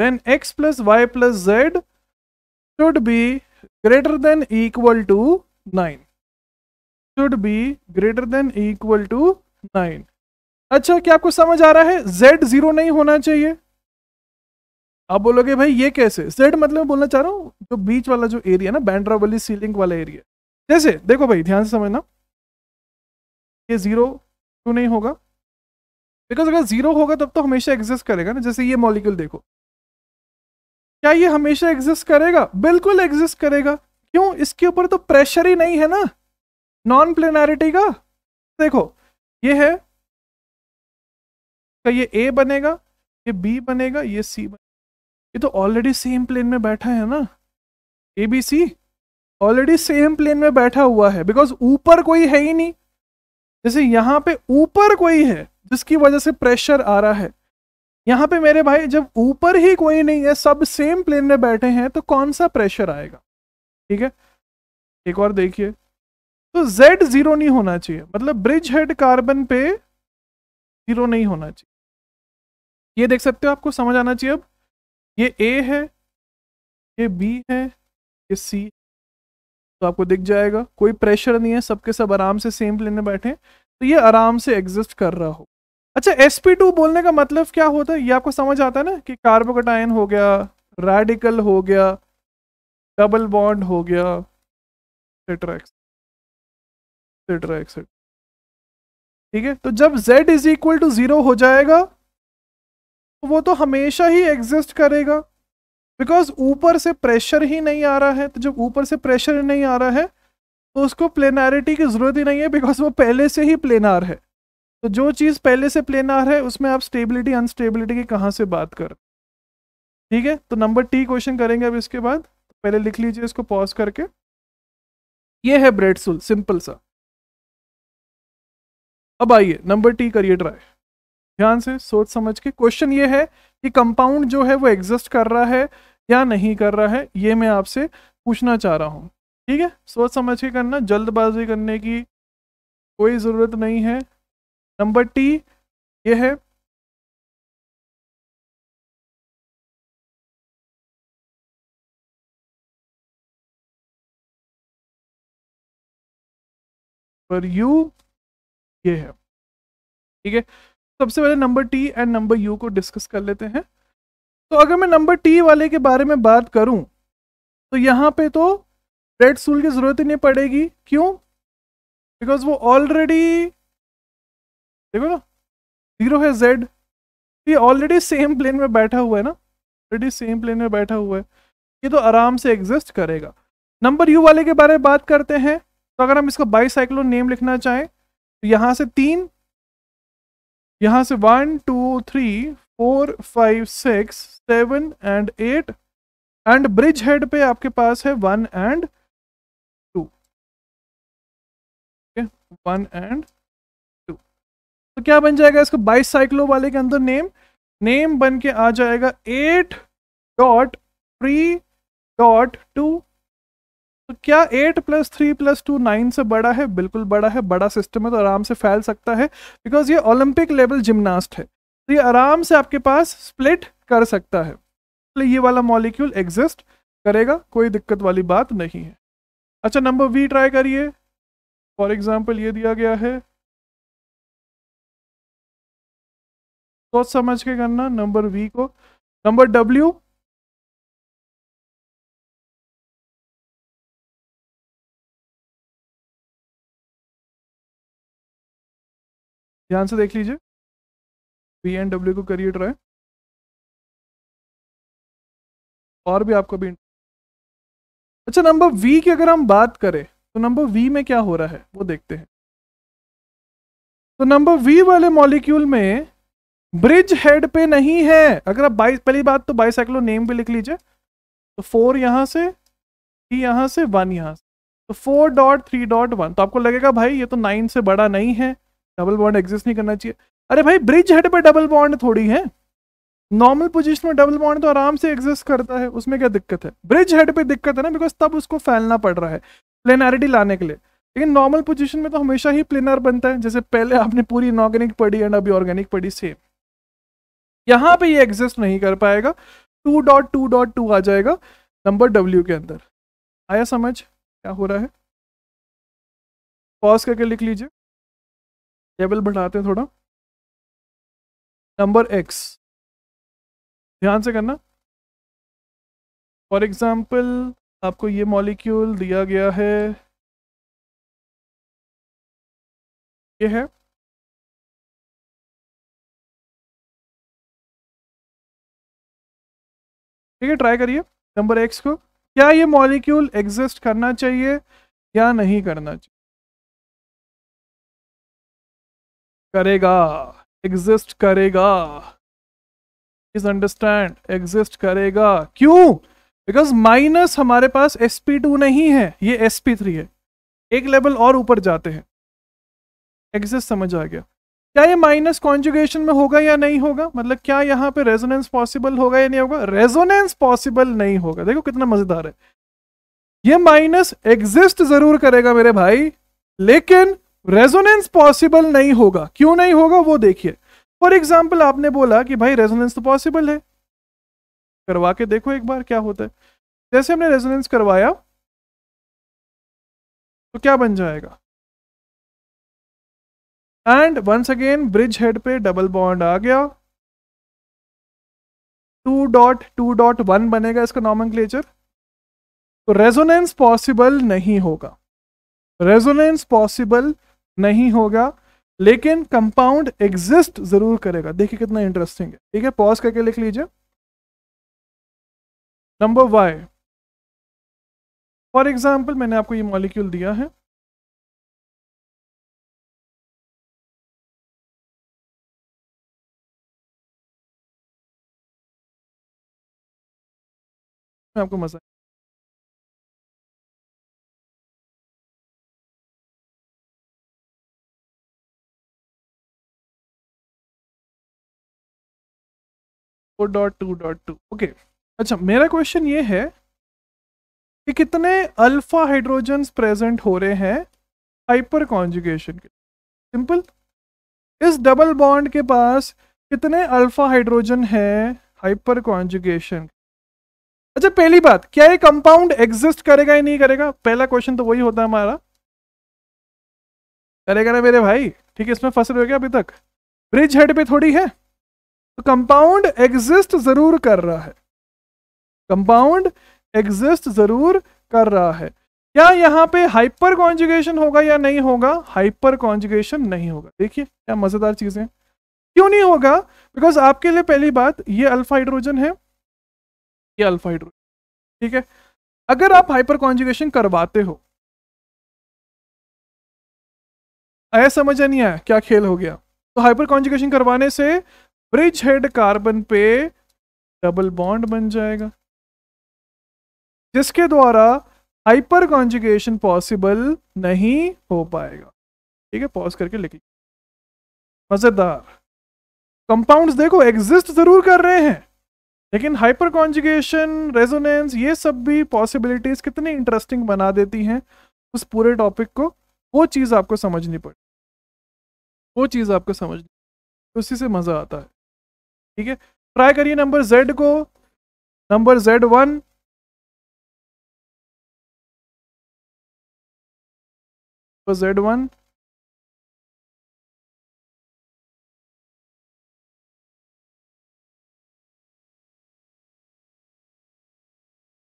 then X plus Y plus Z should be greater than equal to 9 should be greater than equal to 9 अच्छा क्या आपको समझ आ रहा है z जीरो नहीं होना चाहिए आप बोलोगे भाई ये कैसे z मतलब मैं बोलना चाह रहा हूँ जो बीच वाला जो एरिया ना बैंड्रावली सीलिंग वाला एरिया जैसे देखो भाई ध्यान से समझना ये जीरो क्यों नहीं होगा बिकॉज अगर जीरो होगा तब तो हमेशा एग्जिस्ट करेगा ना जैसे ये मॉलिक्यूल देखो क्या ये हमेशा एग्जिस्ट करेगा बिल्कुल एग्जिस्ट करेगा क्यों इसके ऊपर तो प्रेशर ही नहीं है ना नॉन प्लेनैरिटी का देखो ये है तो ये ए बनेगा ये बी बनेगा ये सी बनेगा ये तो ऑलरेडी सेम प्लेन में बैठा है ना A B C already same plane में बैठा हुआ है बिकॉज ऊपर कोई है ही नहीं जैसे यहां पे ऊपर कोई है जिसकी वजह से प्रेशर आ रहा है यहाँ पे मेरे भाई जब ऊपर ही कोई नहीं है सब सेम प्लेन में बैठे हैं तो कौन सा प्रेशर आएगा ठीक है एक और देखिए तो Z जीरो नहीं होना चाहिए मतलब ब्रिज हेड कार्बन पे जीरो नहीं होना चाहिए ये देख सकते हो आपको समझ आना चाहिए अब ये A है ये B है ये C है। तो आपको दिख जाएगा कोई प्रेशर नहीं है सबके सब आराम से सेम प्लेन में बैठे हैं तो ये आराम से एग्जिस्ट कर रहा हो अच्छा एस बोलने का मतलब क्या होता है ये आपको समझ आता है ना कि कार्बोकटाइन हो गया रेडिकल हो गया डबल बॉन्ड हो गया एक्सेट्रा एक्सेट्रा ठीक है तो जब z is equal to zero हो जाएगा तो वो तो हमेशा ही एग्जिस्ट करेगा बिकॉज ऊपर से प्रेशर ही नहीं आ रहा है तो जब ऊपर से प्रेशर नहीं आ रहा है तो उसको प्लेनारिटी की ज़रूरत ही नहीं है बिकॉज वो पहले से ही प्लेनार है तो जो चीज़ पहले से प्लेनार है उसमें आप स्टेबिलिटी अनस्टेबिलिटी की कहाँ से बात कर ठीक है तो नंबर टी क्वेश्चन करेंगे अब इसके बाद पहले लिख लीजिए इसको पॉज करके ये है ब्रेड सुल सिंपल सा अब आइए नंबर टी करिए ट्राई ध्यान से सोच समझ के क्वेश्चन ये है कि कंपाउंड जो है वो एग्जिस्ट कर रहा है या नहीं कर रहा है ये मैं आपसे पूछना चाह रहा हूँ ठीक है सोच समझ के करना जल्दबाजी करने की कोई ज़रूरत नहीं है नंबर टी ये है पर यू ये है ठीक है सबसे पहले number T and number U को डिस्कस कर लेते हैं तो अगर मैं नंबर टी वाले के बारे में बात करूं तो यहां पे तो रेड सूल की ज़रूरत ही नहीं पड़ेगी क्यों बिकॉज वो ऑलरेडी देखो ना जीरो है जेड ये ऑलरेडी सेम प्लेन में बैठा हुआ है ना ऑलरेडी सेम प्लेन में बैठा हुआ है ये तो आराम से एग्जिस्ट करेगा नंबर यू वाले के बारे में बात करते हैं तो अगर हम इसका बाईसाइक्लोन नेम लिखना चाहें तो यहाँ से तीन यहाँ से one two three four five six seven and eight and bridge head पे आपके पास है one and two one and तो क्या बन जाएगा इसको बाईस साइक्लो वाले के अंदर नेम नेम बन के आ जाएगा eight dot three dot two तो क्या eight plus three plus two nine से बड़ा है बिल्कुल बड़ा है बड़ा सिस्टम है तो आराम से फैल सकता है बिकॉज ये ओलंपिक लेवल जिमनास्ट है तो ये आराम से आपके पास स्प्लिट कर सकता है तो ये वाला मॉलिक्यूल एग्जिस्ट करेगा कोई दिक्कत वाली बात नहीं है अच्छा नंबर वी ट्राई करिए फॉर एग्जाम्पल ये दिया गया है सोच समझ के करना नंबर वी को नंबर डब्ल्यू ध्यान से देख लीजिए बी एंड डब्ल्यू को करिए ट्राई और भी आपको भी अच्छा नंबर वी की अगर हम बात करें तो नंबर वी में क्या हो रहा है वो देखते हैं तो नंबर वी वाले मॉलिक्यूल में ब्रिज हेड पे नहीं है अगर आप बाई पहली बात तो साइकिलो नेम भी लिख लीजिए तो फोर यहां से थ्री यहां से वन यहां से तो four dot three dot one तो आपको लगेगा भाई ये तो नाइन से बड़ा नहीं है डबल बॉन्ड एग्जिस्ट नहीं करना चाहिए अरे भाई ब्रिज हेड पे डबल बॉन्ड थोड़ी है नॉर्मल पोजिशन में डबल बॉन्ड तो आराम से एग्जिस्ट करता है उसमें क्या दिक्कत है ब्रिज हेड पे दिक्कत है ना बिकॉज तब उसको फैलना पड़ रहा है प्लेनरिटी लाने के लिए लेकिन नॉर्मल पोजिशन में तो हमेशा ही प्लेनर बनता है जैसे पहले आपने पूरी इनऑर्गेनिक पढ़ी एंड अभी ऑर्गेनिक पढ़ी सेम यहां पे ये एग्जिस्ट नहीं कर पाएगा two dot two dot two आ जाएगा नंबर डब्ल्यू के अंदर आया समझ क्या हो रहा है पॉज करके लिख लीजिए टेबल बढ़ाते हैं थोड़ा नंबर एक्स ध्यान से करना फॉर एग्जाम्पल आपको ये मॉलिक्यूल दिया गया है ये है ठीक है ट्राई करिए नंबर एक्स को क्या ये मॉलिक्यूल एग्जिस्ट करना चाहिए या नहीं करना चाहिए करेगा एग्जिस्ट करेगा इज अंडरस्टैंड एग्जिस्ट करेगा क्यों बिकॉज माइनस हमारे पास sp2 नहीं है ये sp3 है एक लेवल और ऊपर जाते हैं एग्जिस्ट समझ आ गया क्या ये माइनस कॉन्जुगेशन में होगा या नहीं होगा मतलब क्या यहाँ पे रेजोनेंस पॉसिबल होगा या नहीं होगा रेजोनेंस पॉसिबल नहीं होगा देखो कितना मजेदार है ये माइनस एग्जिस्ट जरूर करेगा मेरे भाई लेकिन रेजोनेंस पॉसिबल नहीं होगा क्यों नहीं होगा वो देखिए फॉर एग्जाम्पल आपने बोला कि भाई रेजोनेंस तो पॉसिबल है करवा के देखो एक बार क्या होता है जैसे हमने रेजोनेंस करवाया तो क्या बन जाएगा and once again bridge head पे डबल बॉन्ड आ गया two dot two dot one बनेगा इसका नॉमन तो रेजोनेंस पॉसिबल नहीं होगा रेजोनेंस पॉसिबल नहीं होगा लेकिन कंपाउंड एग्जिस्ट जरूर करेगा देखिए कितना इंटरेस्टिंग है ठीक है पॉज करके लिख लीजिए नंबर वाई फॉर एग्जाम्पल मैंने आपको ये मॉलिक्यूल दिया है में आपको मजा four dot two dot two okay अच्छा मेरा क्वेश्चन ये है कि कितने अल्फा हाइड्रोजन प्रेजेंट हो रहे हैं हाइपर कॉन्जुगेशन के सिंपल इस डबल बॉन्ड के पास कितने अल्फा हाइड्रोजन है हाइपर कॉन्जुगेशन अच्छा पहली बात क्या ये कंपाउंड एग्जिस्ट करेगा या नहीं करेगा पहला क्वेश्चन तो वही होता है हमारा करेगा ना मेरे भाई ठीक है इसमें फसल हुए अभी तक ब्रिज हेड पे थोड़ी है तो कंपाउंड एग्जिस्ट जरूर कर रहा है कंपाउंड एग्जिस्ट जरूर कर रहा है क्या यहाँ पे हाइपर कॉन्जुगेशन होगा या नहीं होगा हाइपर कॉन्जुगेशन नहीं होगा देखिए क्या मजेदार चीजें क्यों नहीं होगा बिकॉज आपके लिए पहली बात ये अल्फा हाइड्रोजन है ये अल्फा हाइड्रोजन ठीक है अगर आप हाइपर कॉन्जुगेशन करवाते हो आया समझ नहीं आया क्या खेल हो गया तो हाइपर कॉन्जुगेशन करवाने से ब्रिज हेड कार्बन पे डबल बॉन्ड बन जाएगा जिसके द्वारा हाइपर कॉन्जुगेशन पॉसिबल नहीं हो पाएगा ठीक है पॉज करके लीजिए मजेदार कंपाउंड्स देखो एग्जिस्ट जरूर कर रहे हैं लेकिन हाइपर कॉन्जुगेशन रेजोनेंस ये सब भी पॉसिबिलिटीज कितनी इंटरेस्टिंग बना देती हैं उस पूरे टॉपिक को वो चीज़ आपको समझनी पड़े वो चीज़ आपको समझनी उसी से मज़ा आता है ठीक है ट्राई करिए नंबर जेड को number Z one Z one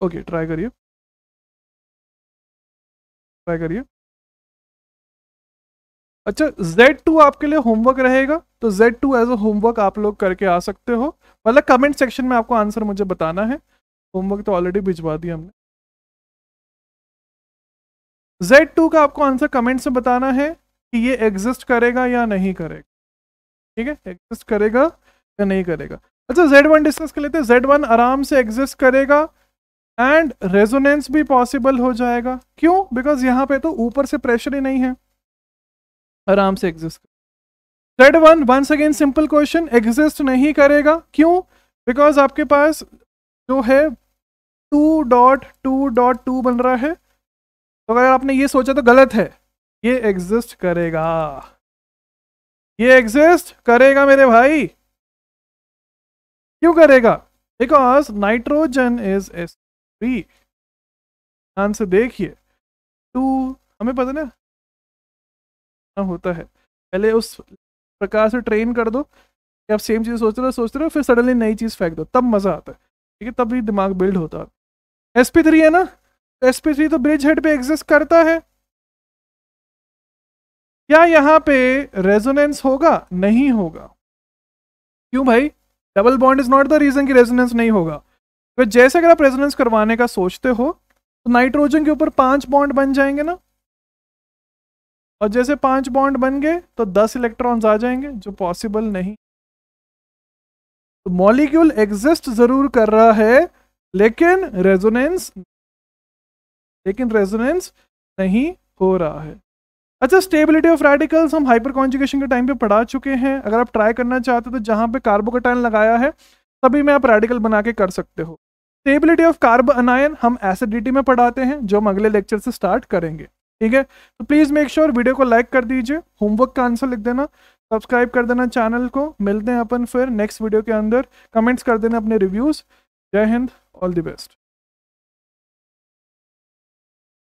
okay try करिए ट्राई करिए अच्छा Z2 आपके लिए होमवर्क रहेगा तो Z2 to as a homework आप लोग करके आ सकते हो मतलब कमेंट सेक्शन में आपको आंसर मुझे बताना है होमवर्क तो ऑलरेडी भिजवा दिया हमने Z2 का आपको आंसर कमेंट से बताना है कि ये एग्जिस्ट करेगा या नहीं करेगा ठीक है एग्जिस्ट करेगा या नहीं करेगा अच्छा Z1 वन डिस्कस कर लेते हैं Z1 आराम से एग्जिस्ट करेगा एंड रेजोनेंस भी पॉसिबल हो जाएगा क्यों बिकॉज यहाँ पे तो ऊपर से प्रेशर ही नहीं है आराम से exist third one once again simple question exist नहीं करेगा क्यों बिकॉज आपके पास जो है two dot two dot two बन रहा है तो अगर आपने ये सोचा तो गलत है ये एग्जिस्ट करेगा ये एग्जिस्ट करेगा मेरे भाई क्यों करेगा because nitrogen is S three ध्यान से देखिए टू तो हमें पता ना होता है पहले उस प्रकार से ट्रेन कर दो कि आप सेम चीज़ सोचते रहो सोचते रहो फिर सडनली नई चीज़ फेंक दो तब मज़ा आता है ठीक है तब भी दिमाग बिल्ड होता है एस पी थ्री है ना एस पी थ्री तो ब्रिज हेड पे एग्जिस्ट करता है क्या यहाँ पे रेजोनेंस होगा नहीं होगा क्यों भाई double bond is not the reason कि रेजोनेंस नहीं होगा फिर तो जैसे अगर आप रेजोनेंस करवाने का सोचते हो तो नाइट्रोजन के ऊपर पांच बॉन्ड बन जाएंगे ना और जैसे पांच बॉन्ड बन गए तो दस इलेक्ट्रॉन्स आ जाएंगे जो पॉसिबल नहीं तो मॉलिक्यूल एग्जिस्ट जरूर कर रहा है लेकिन रेजोनेंस लेकिन रेजोनेंस नहीं हो रहा है अच्छा स्टेबिलिटी ऑफ रेडिकल्स हम हाइपर कॉन्जुगेशन के टाइम पे पढ़ा चुके हैं अगर आप ट्राई करना चाहते हो तो जहां पे कार्बोकटाइन लगाया है तभी मैं आप रेडिकल बना के कर सकते हो स्टेबिलिटी ऑफ कार्ब अनायन हम एसिडिटी में पढ़ाते हैं जो हम अगले लेक्चर से स्टार्ट करेंगे ठीक है तो प्लीज़ मेक श्योर वीडियो को लाइक कर दीजिए होमवर्क का आंसर लिख देना सब्सक्राइब कर देना चैनल को मिलते हैं अपन फिर नेक्स्ट वीडियो के अंदर कमेंट्स कर देना अपने रिव्यूज़ जय हिंद ऑल द बेस्ट